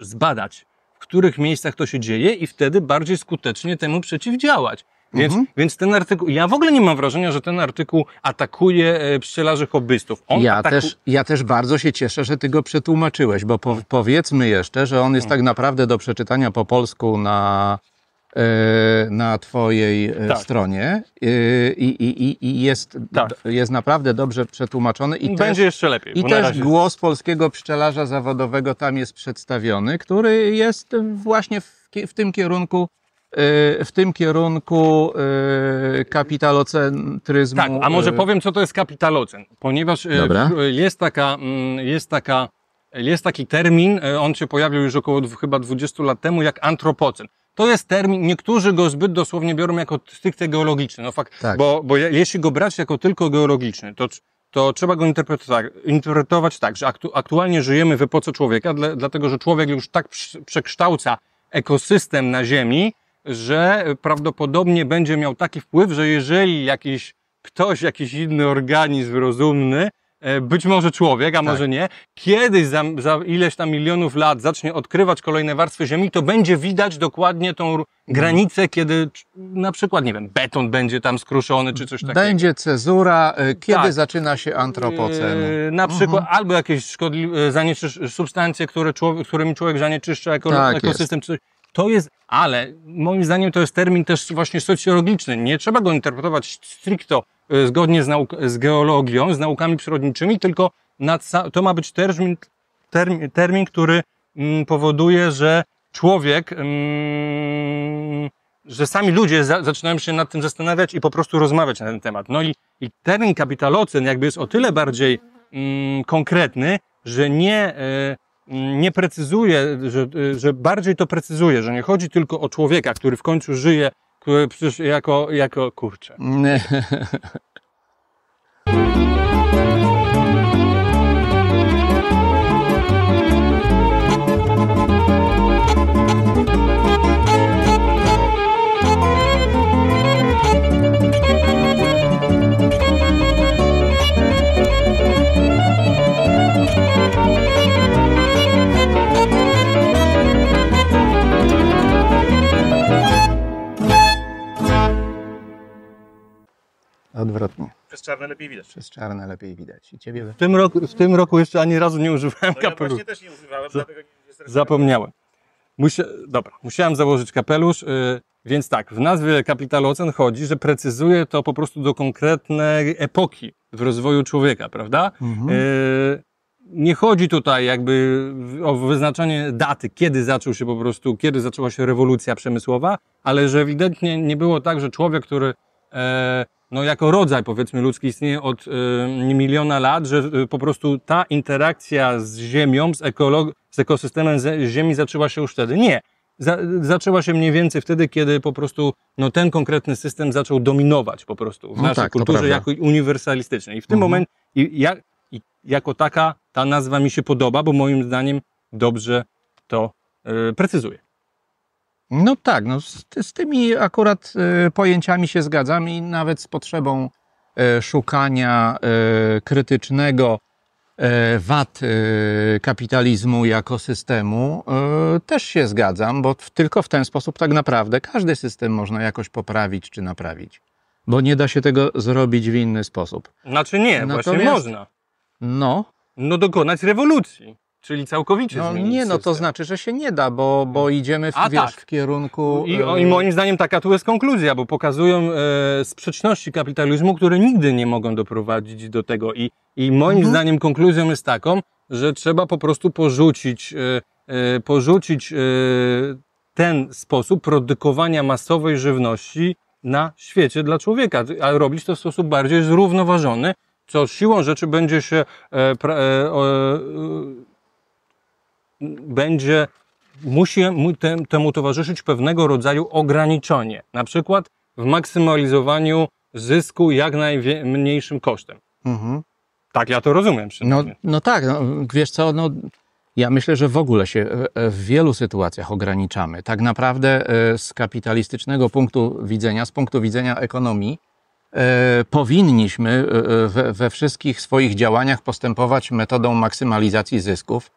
zbadać, w których miejscach to się dzieje i wtedy bardziej skutecznie temu przeciwdziałać. Więc, mhm. więc ten artykuł, ja w ogóle nie mam wrażenia, że ten artykuł atakuje e, pszczelarzy hobbystów. On ja, ataku... też, ja też bardzo się cieszę, że ty go przetłumaczyłeś, bo po, powiedzmy jeszcze, że on jest mm. tak naprawdę do przeczytania po polsku na E, na Twojej e, tak. stronie e, i, i, i jest, tak. jest naprawdę dobrze przetłumaczony. I Będzie też, jeszcze lepiej. I też razie... głos polskiego pszczelarza zawodowego tam jest przedstawiony, który jest właśnie w, w tym kierunku w tym kierunku kapitalocentryzmu. Tak, a może powiem, co to jest kapitalocen, ponieważ jest taka, mm, jest taka, jest taki termin, on się pojawił już około chyba 20 lat temu, jak antropocen to jest termin, niektórzy go zbyt dosłownie biorą jako stricte geologiczny, no fakt, tak. bo, bo jeśli go brać jako tylko geologiczny, to, to trzeba go interpretować, tak, interpretować tak, że aktu, aktualnie żyjemy w epoce człowieka, dlatego że człowiek już tak przekształca ekosystem na Ziemi, że prawdopodobnie będzie miał taki wpływ, że jeżeli jakiś ktoś, jakiś inny organizm rozumny E, być może człowiek, a tak. może nie, kiedyś za, za, ileś tam milionów lat zacznie odkrywać kolejne warstwy Ziemi, to będzie widać dokładnie tą mhm. granicę, kiedy na przykład, nie wiem, beton będzie tam skruszony czy coś takiego. Będzie cezura, e, kiedy tak. zaczyna się antropocen. Yy, na mhm. przykład, mhm. albo jakieś szkodliwe substancje, które człowiek, którymi człowiek zanieczyszcza eko, tak ekosystem. Jest. To jest, ale moim zdaniem to jest termin też właśnie socjologiczny. Nie trzeba go interpretować stricto Y, zgodnie z, z, geologią, z naukami przyrodniczymi, tylko to ma być termin, termin, termin który mm, powoduje, że człowiek, mm, że sami ludzie za zaczynają się nad tym zastanawiać i po prostu rozmawiać na ten temat. No i, i termin kapitalocen jakby jest o tyle bardziej mm, konkretny, że nie, y, mm, nie precyzuje, że, y, że bardziej to precyzuje, że nie chodzi tylko o człowieka, który w końcu żyje które przyszły jako, jako kurcze. Odwrotnie. Przez czarne lepiej widać. Przez czarne lepiej widać. I ciebie... w, tym roku, w tym roku jeszcze ani razu nie używałem no kapelusza. Ja właśnie też nie używałem, dlatego nie Zapomniałem. Musia... Dobra, musiałem założyć kapelusz, yy, więc tak, w nazwie Kapitalu Ocen chodzi, że precyzuje to po prostu do konkretnej epoki w rozwoju człowieka, prawda? Mhm. Yy, nie chodzi tutaj jakby o wyznaczenie daty, kiedy zaczął się po prostu, kiedy zaczęła się rewolucja przemysłowa, ale że ewidentnie nie było tak, że człowiek, który e, no jako rodzaj powiedzmy ludzki istnieje od y, miliona lat, że y, po prostu ta interakcja z ziemią, z, ekolo- z ekosystemem z ziemi zaczęła się już wtedy. Nie. Za, zaczęła się mniej więcej wtedy, kiedy po prostu no, ten konkretny system zaczął dominować po prostu w no naszej tak, kulturze jako uniwersalistycznej. I w tym mhm. momencie i, jak, i, jako taka ta nazwa mi się podoba, bo moim zdaniem dobrze to y, precyzuje. No tak, no z, z tymi akurat y, pojęciami się zgadzam i nawet z potrzebą y, szukania y, krytycznego y, wad y, kapitalizmu jako systemu y, też się zgadzam, bo w, tylko w ten sposób tak naprawdę każdy system można jakoś poprawić czy naprawić. Bo nie da się tego zrobić w inny sposób. Znaczy nie, Natomiast, właśnie można. No. No dokonać rewolucji. Czyli całkowicie no, Nie, no to znaczy, że się nie da, bo, bo mm. idziemy w, A, wiesz, tak. w kierunku... I, e, I, moim zdaniem taka tu jest konkluzja, bo pokazują e, sprzeczności kapitalizmu, które nigdy nie mogą doprowadzić do tego. I, i moim mhm. zdaniem konkluzją jest taką, że trzeba po prostu porzucić, e, e, porzucić e, ten sposób produkowania masowej żywności na świecie dla człowieka, a robić to w sposób bardziej zrównoważony, co siłą rzeczy będzie się e, będzie, musi temu towarzyszyć pewnego rodzaju ograniczenie, na przykład w maksymalizowaniu zysku jak najmniejszym kosztem. Mhm. Tak ja to rozumiem. No, no tak, no, wiesz co, no, ja myślę, że w ogóle się e, e, w wielu sytuacjach ograniczamy. Tak naprawdę e, z kapitalistycznego punktu widzenia, z punktu widzenia ekonomii, powinniśmy we, wszystkich swoich działaniach postępować metodą maksymalizacji zysków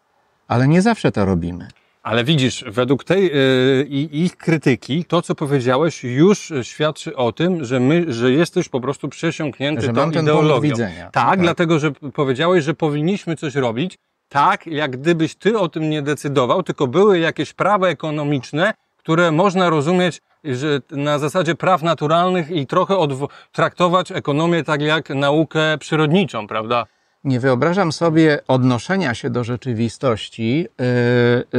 ale nie zawsze to robimy. Ale widzisz, według tej yy, ich krytyki, to co powiedziałeś już świadczy o tym, że my, że jesteś po prostu przesiąknięty że tą ideologią. Tak, tak, dlatego że powiedziałeś, że powinniśmy coś robić, tak jak gdybyś ty o tym nie decydował, tylko były jakieś prawa ekonomiczne, które można rozumieć że na zasadzie praw naturalnych i trochę traktować ekonomię tak jak naukę przyrodniczą, prawda? Nie wyobrażam sobie odnoszenia się do rzeczywistości e,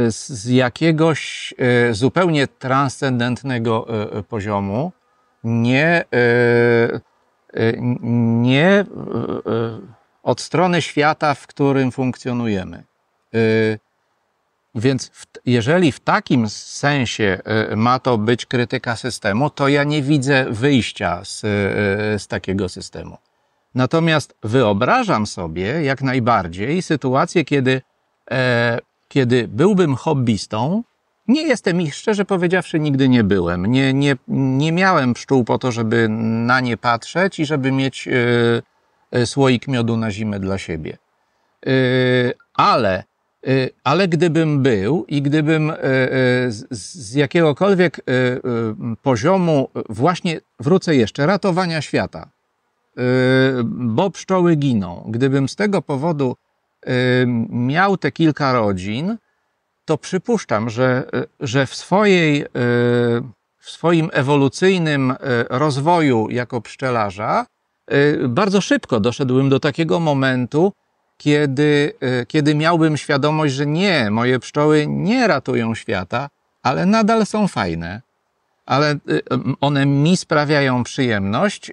e, z jakiegoś e, zupełnie transcendentnego poziomu, nie, nie od strony świata, w którym funkcjonujemy. Więc w, jeżeli w takim sensie ma to być krytyka systemu, to ja nie widzę wyjścia z, z takiego systemu. Natomiast wyobrażam sobie jak najbardziej sytuację, kiedy, e, kiedy byłbym hobbystą. Nie jestem ich, szczerze powiedziawszy, nigdy nie byłem. Nie, nie, nie miałem pszczół po to, żeby na nie patrzeć i żeby mieć e, e słoik miodu na zimę dla siebie. E, ale e, ale gdybym był i gdybym e, z jakiegokolwiek poziomu, właśnie wrócę jeszcze, ratowania świata, Yy, bo pszczoły giną. Gdybym z tego powodu yy, miał te kilka rodzin, to przypuszczam, że, yy, że w, swojej, w swoim ewolucyjnym rozwoju jako pszczelarza bardzo szybko doszedłbym do takiego momentu, kiedy, kiedy miałbym świadomość, że nie, moje pszczoły nie ratują świata, ale nadal są fajne ale y, y, one mi sprawiają przyjemność.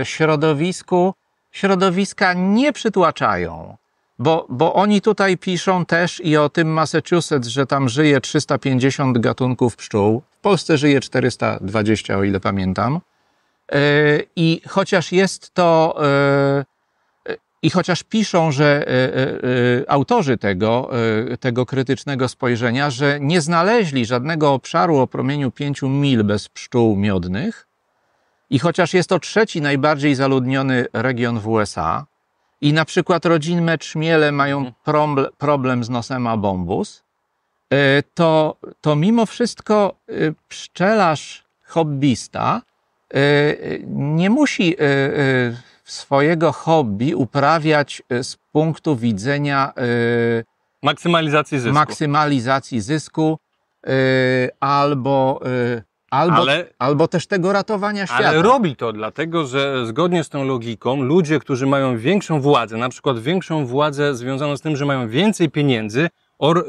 Y, środowisku, środowiska nie przytłaczają. Bo, bo oni tutaj piszą też i o tym Massachusetts, że tam żyje 350 gatunków pszczół. W Polsce żyje 420, o ile pamiętam. I chociaż jest to i chociaż piszą, że e, e, e, autorzy tego, tego krytycznego spojrzenia, że nie znaleźli żadnego obszaru o promieniu 5 mil bez pszczół miodnych, i chociaż jest to trzeci najbardziej zaludniony region w USA, i na przykład rodzinne czmiele mają mhm. problem z nosem abombus, to, to mimo wszystko pszczelarz hobbysta nie musi swojego hobby uprawiać y, z punktu widzenia yy, maksymalizacji zysku. Maksymalizacji zysku yy, albo, yy, albo, ale, albo też tego ratowania świata. Ale robi to dlatego, że zgodnie z tą logiką ludzie, którzy mają większą władzę, na przykład większą władzę związaną z tym, że mają więcej pieniędzy, or, y,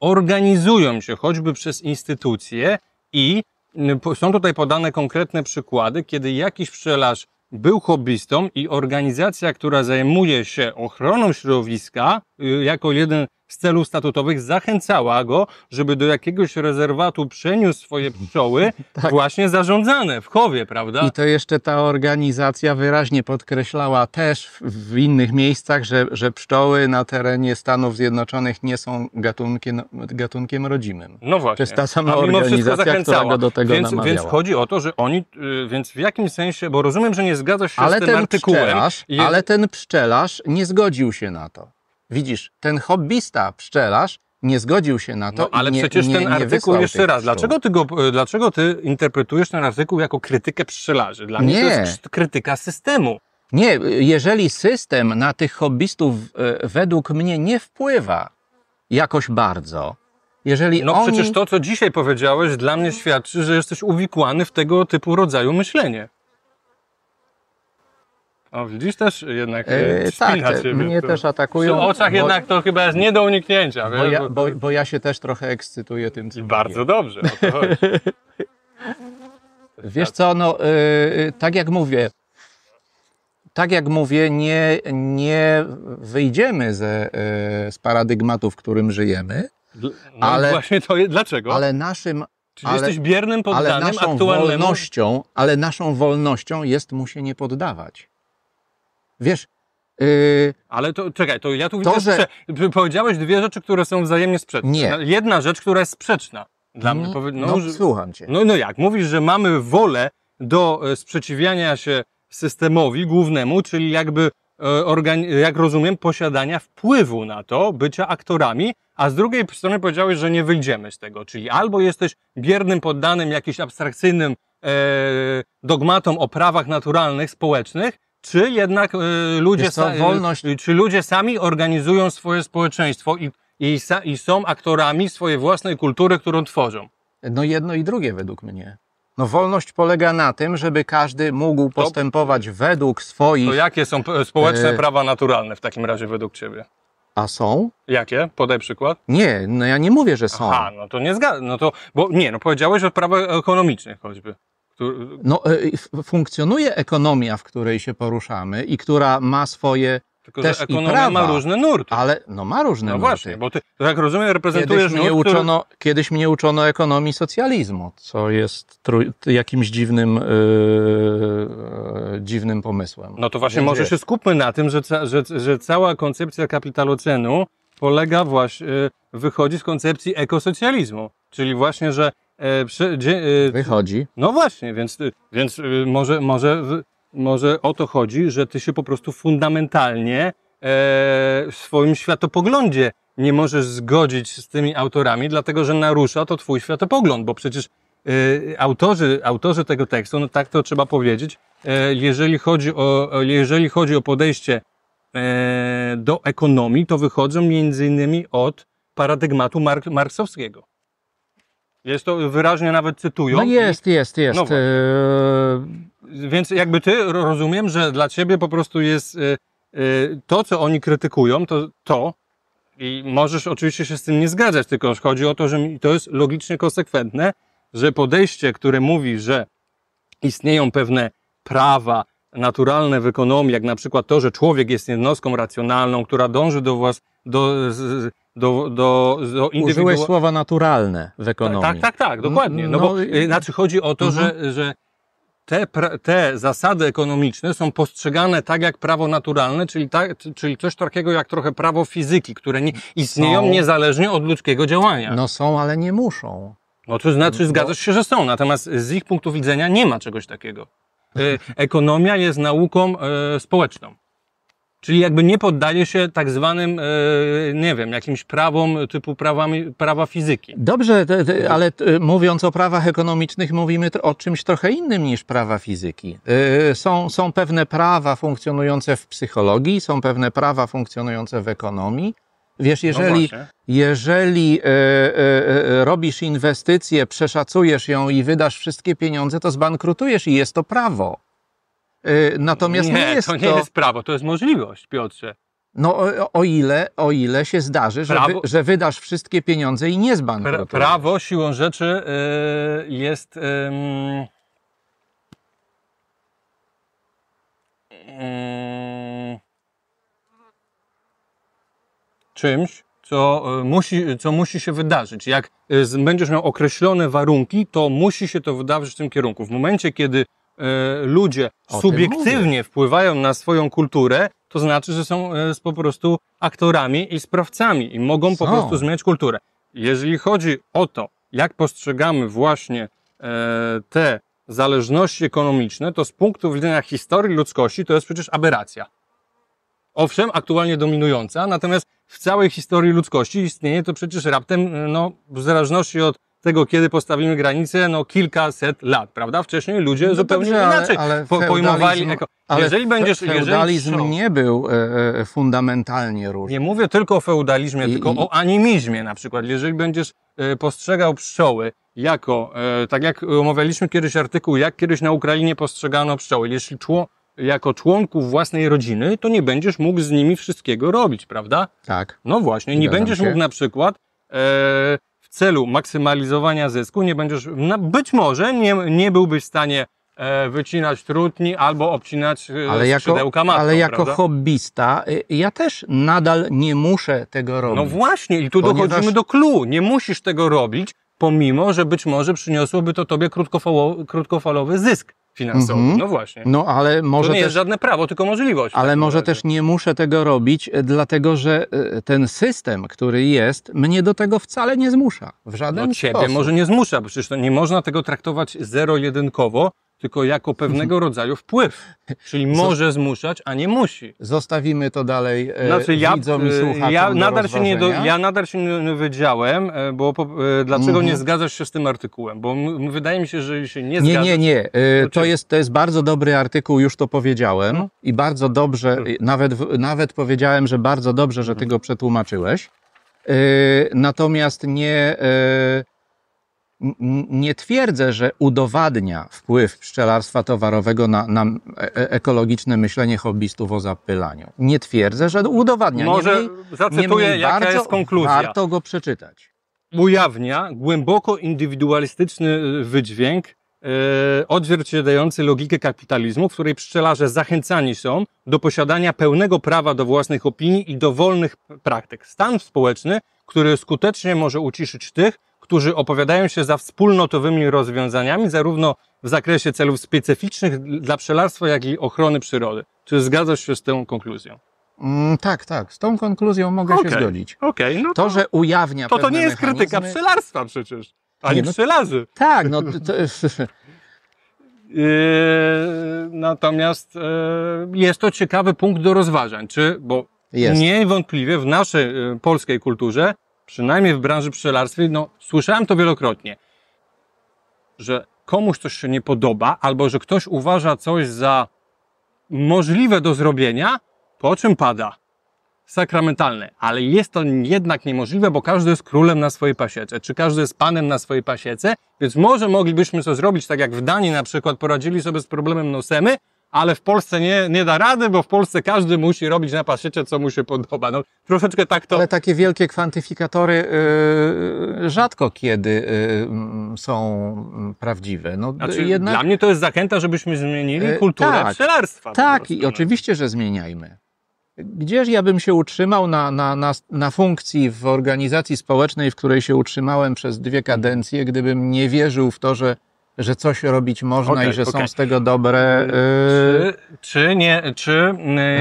organizują się choćby przez instytucje i y, są tutaj podane konkretne przykłady, kiedy jakiś pszczelarz był hobbystą i organizacja, która zajmuje się ochroną środowiska, Y, jako jeden z celów statutowych zachęcała go, żeby do jakiegoś rezerwatu przeniósł swoje pszczoły tak. właśnie zarządzane w chowie, prawda? I to jeszcze ta organizacja wyraźnie podkreślała też w innych miejscach, że, że pszczoły na terenie Stanów Zjednoczonych nie są gatunkiem, gatunkiem rodzimym. No właśnie. To jest ta sama organizacja, która go do tego więc, namawiała. Więc chodzi o to, że oni, y, więc w jakim sensie, bo rozumiem, że nie zgadza się ale z tym ten artykułem. Pszczelarz, jest... Ale ten pszczelarz nie zgodził się na to. Widzisz, ten hobbysta pszczelarz nie zgodził się na to. No, ale nie, przecież ten nie artykuł, jeszcze raz, dlaczego ty, go, e, dlaczego ty interpretujesz ten artykuł jako krytykę pszczelarzy? Dla mnie to jest krytyka systemu. Nie, jeżeli system na tych hobbystów e, według mnie nie wpływa jakoś bardzo, jeżeli No oni... przecież to, co dzisiaj powiedziałeś, dla mnie świadczy, że jesteś uwikłany w tego typu rodzaju myślenie. O, widzisz też jednak yy, Tak, ciebie, mnie to... też atakują. W oczach bo... jednak to chyba jest nie do uniknięcia. Bo ja, bo, bo ja, się też trochę ekscytuję tym, co I bardzo mówię. dobrze, o to Wiesz co, no e, tak jak mówię, tak jak mówię, nie, nie wyjdziemy ze, z paradygmatu, w którym żyjemy. no ale właśnie to jest, dlaczego? Ale naszym Czyli ale, jesteś biernym poddanym ale naszą wolnością, ale naszą wolnością jest mu się nie poddawać. Wiesz, Yy, Ale to czekaj, to ja tu to, widzę, że... powiedziałeś dwie rzeczy, które są wzajemnie sprzeczne. Nie. Jedna rzecz, która jest sprzeczna dla mnie. Mm, powie... No, no słucham cię. No, no jak? Mówisz, że mamy wolę do e, sprzeciwiania się systemowi głównemu, czyli jakby, e, organi... jak rozumiem, posiadania wpływu na to, bycia aktorami, a z drugiej strony powiedziałeś, że nie wyjdziemy z tego, czyli albo jesteś biernym poddanym jakimś abstrakcyjnym e, dogmatom o prawach naturalnych, społecznych, czy jednak y, ludzie, y, wolność... y, czy ludzie sami organizują swoje społeczeństwo i, i, i są aktorami swojej własnej kultury, którą tworzą? No jedno i drugie według mnie. No wolność polega na tym, żeby każdy mógł postępować według swoich... To jakie są e, społeczne y... prawa naturalne w takim razie według Ciebie? A są? Jakie? Podaj przykład. Nie, no ja nie mówię, że są. A, no to nie zgadzam. No to, bo nie, no powiedziałeś o prawach ekonomicznych choćby. Który... No, e, funkcjonuje ekonomia, w której się poruszamy i która ma swoje tylko, też że ekonomia prawa, ma różne nurt. Ale no ma różne no nurty. właśnie, bo ty, jak rozumiem, reprezentujesz kiedyś mnie, nurt, uczono, który... kiedyś mnie uczono ekonomii socjalizmu, co jest jakimś dziwnym, yy, dziwnym pomysłem. No to właśnie Więc może jest. się skupmy na tym, że, że, że cała koncepcja kapitalocenu polega właśnie, wychodzi z koncepcji ekosocjalizmu. Czyli właśnie, że E, dzie, e, Wychodzi. No właśnie, więc, więc e, może, może, może o to chodzi, że ty się po prostu fundamentalnie e, w swoim światopoglądzie nie możesz zgodzić z tymi autorami, dlatego że narusza to twój światopogląd, bo przecież e, autorzy, autorzy tego tekstu, no tak to trzeba powiedzieć, jeżeli chodzi o, jeżeli chodzi o podejście do ekonomii, to wychodzą między innymi od paradygmatu mark marksowskiego. Jest to wyraźnie nawet cytują. No jest, jest, jest. No e... Więc jakby ty rozumiem, że dla ciebie po prostu jest y, y, to, co oni krytykują, to to. I możesz oczywiście się z tym nie zgadzać, tylko chodzi o to, że to jest logicznie konsekwentne, że podejście, które mówi, że istnieją pewne prawa naturalne w ekonomii, jak na przykład to, że człowiek jest jednostką racjonalną, która dąży do, włas, do z, do, do, do indywidualnego... Użyłeś słowa naturalne w ekonomii. Tak, tak, tak, dokładnie. No, no, bo no i... Y, znaczy chodzi o to, mhm. że, że te, te zasady ekonomiczne są postrzegane tak jak prawo naturalne, czyli, tak, czyli coś takiego jak trochę prawo fizyki, które nie, istnieją są. niezależnie od ludzkiego działania. No są, ale nie muszą. No to znaczy zgadzasz się, że są, natomiast z ich punktu widzenia nie ma czegoś takiego. Y, ekonomia jest nauką e, społeczną. Czyli jakby nie poddaje się tak zwanym, e, nie wiem, jakimś prawom typu prawami, prawa fizyki. Dobrze, ale e, mówiąc o prawach ekonomicznych, mówimy o czymś trochę innym niż prawa fizyki. E, są, są pewne prawa funkcjonujące w psychologii, są pewne prawa funkcjonujące w ekonomii. Wiesz, jeżeli, no jeżeli robisz inwestycję, przeszacujesz ją i wydasz wszystkie pieniądze, to zbankrutujesz i jest to prawo. E, natomiast nie, nie jest to... nie to... jest prawo, to jest możliwość, Piotrze. No o, o, ile, o ile się zdarzy, że, prawo, wy, że wydasz wszystkie pieniądze i nie zbankrutujesz. Prawo siłą rzeczy y, jest... Y, czymś, co y, musi, co musi się wydarzyć. Jak będziesz miał określone warunki, to musi się to wydarzyć w tym kierunku. W momencie, kiedy E, ludzie o subiektywnie wpływają na swoją kulturę, to znaczy, że są e, po prostu aktorami i sprawcami i mogą są. po prostu zmieniać kulturę. Jeżeli chodzi o to, jak postrzegamy właśnie e, te zależności ekonomiczne, to z punktu widzenia historii ludzkości to jest przecież aberracja. Owszem, aktualnie dominująca, natomiast w całej historii ludzkości istnieje to przecież raptem, no, w zależności od tego, kiedy postawimy granicę, no kilkaset lat, prawda? Wcześniej ludzie no zupełnie dobrze, inaczej ale, ale po, pojmowali. Jako, ale jeżeli będziesz, feudalizm jeżeli, no. nie był e, e, fundamentalnie różny. Nie mówię tylko o feudalizmie, I, tylko i... o animizmie na przykład. Jeżeli będziesz e, postrzegał pszczoły jako, e, tak jak omawialiśmy kiedyś artykuł, jak kiedyś na Ukrainie postrzegano pszczoły, jeśli czło, jako członków własnej rodziny, to nie będziesz mógł z nimi wszystkiego robić, prawda? Tak. No właśnie, nie Zgadzam będziesz się. mógł na przykład e, celu maksymalizowania zysku nie będziesz, być może nie, nie byłbyś w stanie e, wycinać trutni albo obcinać e, ale jako, matką, Ale jako prawda? hobbysta y, ja też nadal nie muszę tego no robić. No właśnie i tu Ponieważ... dochodzimy do clue. Nie musisz tego robić, pomimo, że być może przyniosłoby to tobie krótkofalowy zysk finansowy. Mm -hmm. No właśnie. No ale może. To nie jest żadne prawo, tylko możliwość. Ale tak może razie. też nie muszę tego robić, e, dlatego że e, ten system, który jest, mnie do tego wcale nie zmusza. W żaden no, ciebie może nie zmusza, bo przecież to nie można tego traktować zero-jedynkowo, tylko jako pewnego mhm. rodzaju wpływ. Czyli może zmuszać, a nie musi. Zostawimy to dalej e, znaczy, ja, widzom i e, słuchaczom ja nadal, się nie do, ja nadal się nie dowiedziałem, e, bo po, dlaczego nie mhm. zgadzasz się z tym artykułem? Bo wydaje mi się, że się nie zgadzasz. Nie, nie, nie. To, to jest, to jest bardzo dobry artykuł, już to powiedziałem mhm. i bardzo dobrze, nawet, nawet powiedziałem, że bardzo dobrze, że hmm. ty go przetłumaczyłeś. Natomiast nie nie twierdzę, że udowadnia wpływ pszczelarstwa towarowego na, na e, ekologiczne myślenie hobbystów o zapylaniu. Nie twierdzę, że udowadnia. Może niemniej, zacytuję, niemniej jaka jest konkluzja. Warto go przeczytać. Ujawnia głęboko indywidualistyczny e, wydźwięk yy, odzwierciedlający logikę kapitalizmu, w której pszczelarze zachęcani są do posiadania pełnego prawa do własnych opinii i dowolnych praktyk. Stan społeczny, który skutecznie może uciszyć tych, którzy opowiadają się za wspólnotowymi rozwiązaniami, zarówno w zakresie celów specyficznych dla pszczelarstwa, jak i ochrony przyrody. Czy zgadzasz się z tą konkluzją? Mm, tak, tak. Z tą konkluzją mogę okay. się zgodzić. Okay, no to, to, że ujawnia. To to nie jest mechanizmy... krytyka pszczelarstwa przecież. Ani nie, no, pszczelarzy. Tak, no. To, yy, natomiast e, jest to ciekawy punkt do rozważań, czy, bo jest. niewątpliwie w naszej e, polskiej kulturze przynajmniej w branży pszczelarstwa, no słyszałem to wielokrotnie, że komuś coś się nie podoba, albo że ktoś uważa coś za możliwe do zrobienia, po czym pada. Sakramentalne, ale jest to jednak niemożliwe, bo każdy jest królem na swojej pasiece, czy każdy jest panem na swojej pasiece, więc może moglibyśmy to zrobić tak jak w Danii na przykład poradzili sobie z problemem nosemy, ale w Polsce nie, nie da rady, bo w Polsce każdy musi robić na paszycie, co mu się podoba. No, troszeczkę tak to... Ale takie wielkie kwantyfikatory yy, rzadko kiedy yy, są prawdziwe. No, znaczy, y, jednak... Dla mnie to jest zachęta, żebyśmy zmienili yy, kulturę tak, pszczelarstwa. Tak, i no. oczywiście, że zmieniajmy. Gdzież ja bym się utrzymał na, na, na, na funkcji w organizacji społecznej, w której się utrzymałem przez dwie kadencje, gdybym nie wierzył w to, że że coś robić można okay, i że okay. są z tego dobre. Yy, yy, czy, czy, nie, czy,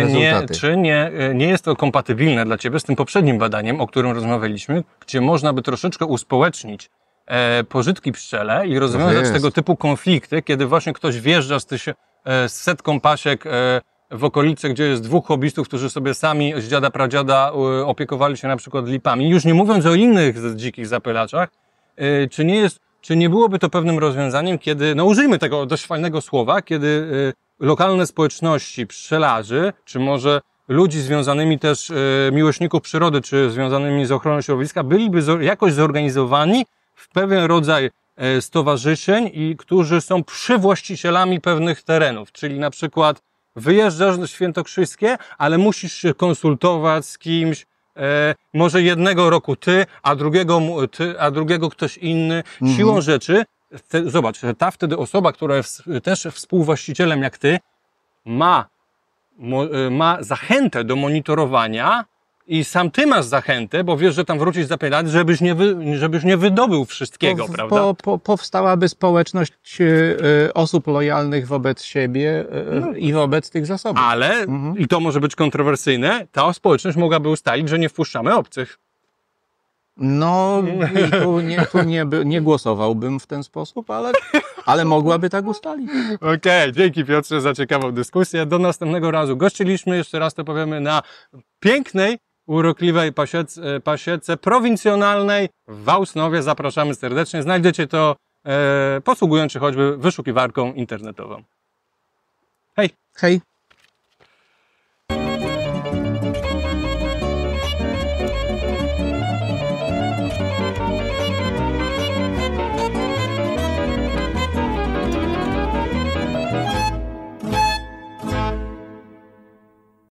yy, nie, czy nie, nie jest to kompatybilne dla Ciebie z tym poprzednim badaniem, o którym rozmawialiśmy, gdzie można by troszeczkę uspołecznić e, pożytki pszczele i rozwiązać tego typu konflikty, kiedy właśnie ktoś wjeżdża z, tyś, e, z setką pasiek. E, w okolicy, gdzie jest dwóch hobbystów, którzy sobie sami z dziada pradziada opiekowali się na przykład lipami. Już nie mówiąc o innych dzikich zapylaczach, e, czy nie jest czy nie byłoby to pewnym rozwiązaniem, kiedy, no użyjmy tego dość fajnego słowa, kiedy y, lokalne społeczności pszczelarzy, czy może ludzi związanymi też y, miłośników przyrody, czy związanymi z ochroną środowiska, byliby jakoś zorganizowani w pewien rodzaj e, stowarzyszeń i którzy są przywłaścicielami pewnych terenów, czyli na przykład wyjeżdżasz do Świętokrzyskie, ale musisz się konsultować z kimś, E, może jednego roku ty, a drugiego, ty, a drugiego ktoś inny. Mhm. Siłą rzeczy, te, zobacz, ta wtedy osoba, która jest też współwłaścicielem jak ty, ma, mo, e, ma zachętę do monitorowania i sam ty masz zachętę, bo wiesz, że tam wrócisz za 5 lat, żebyś nie, wy, żebyś nie wydobył wszystkiego, po, prawda? Po, po, powstałaby społeczność y, osób lojalnych wobec siebie y, no. i wobec tych zasobów. Ale, mhm. i to może być kontrowersyjne, ta społeczność mogłaby ustalić, że nie wpuszczamy obcych. No, tu, nie, tu nie, nie, głosowałbym w ten sposób, ale, ale mogłaby tak ustalić. Okej, okay, dzięki Piotrze za ciekawą dyskusję. Do następnego razu. Gościliśmy, jeszcze raz to powiemy, na pięknej urokliwej pasiece, pasiece prowincjonalnej w Wałsnowie. Zapraszamy serdecznie. Znajdziecie to e, posługując się choćby wyszukiwarką internetową. Hej! Hej!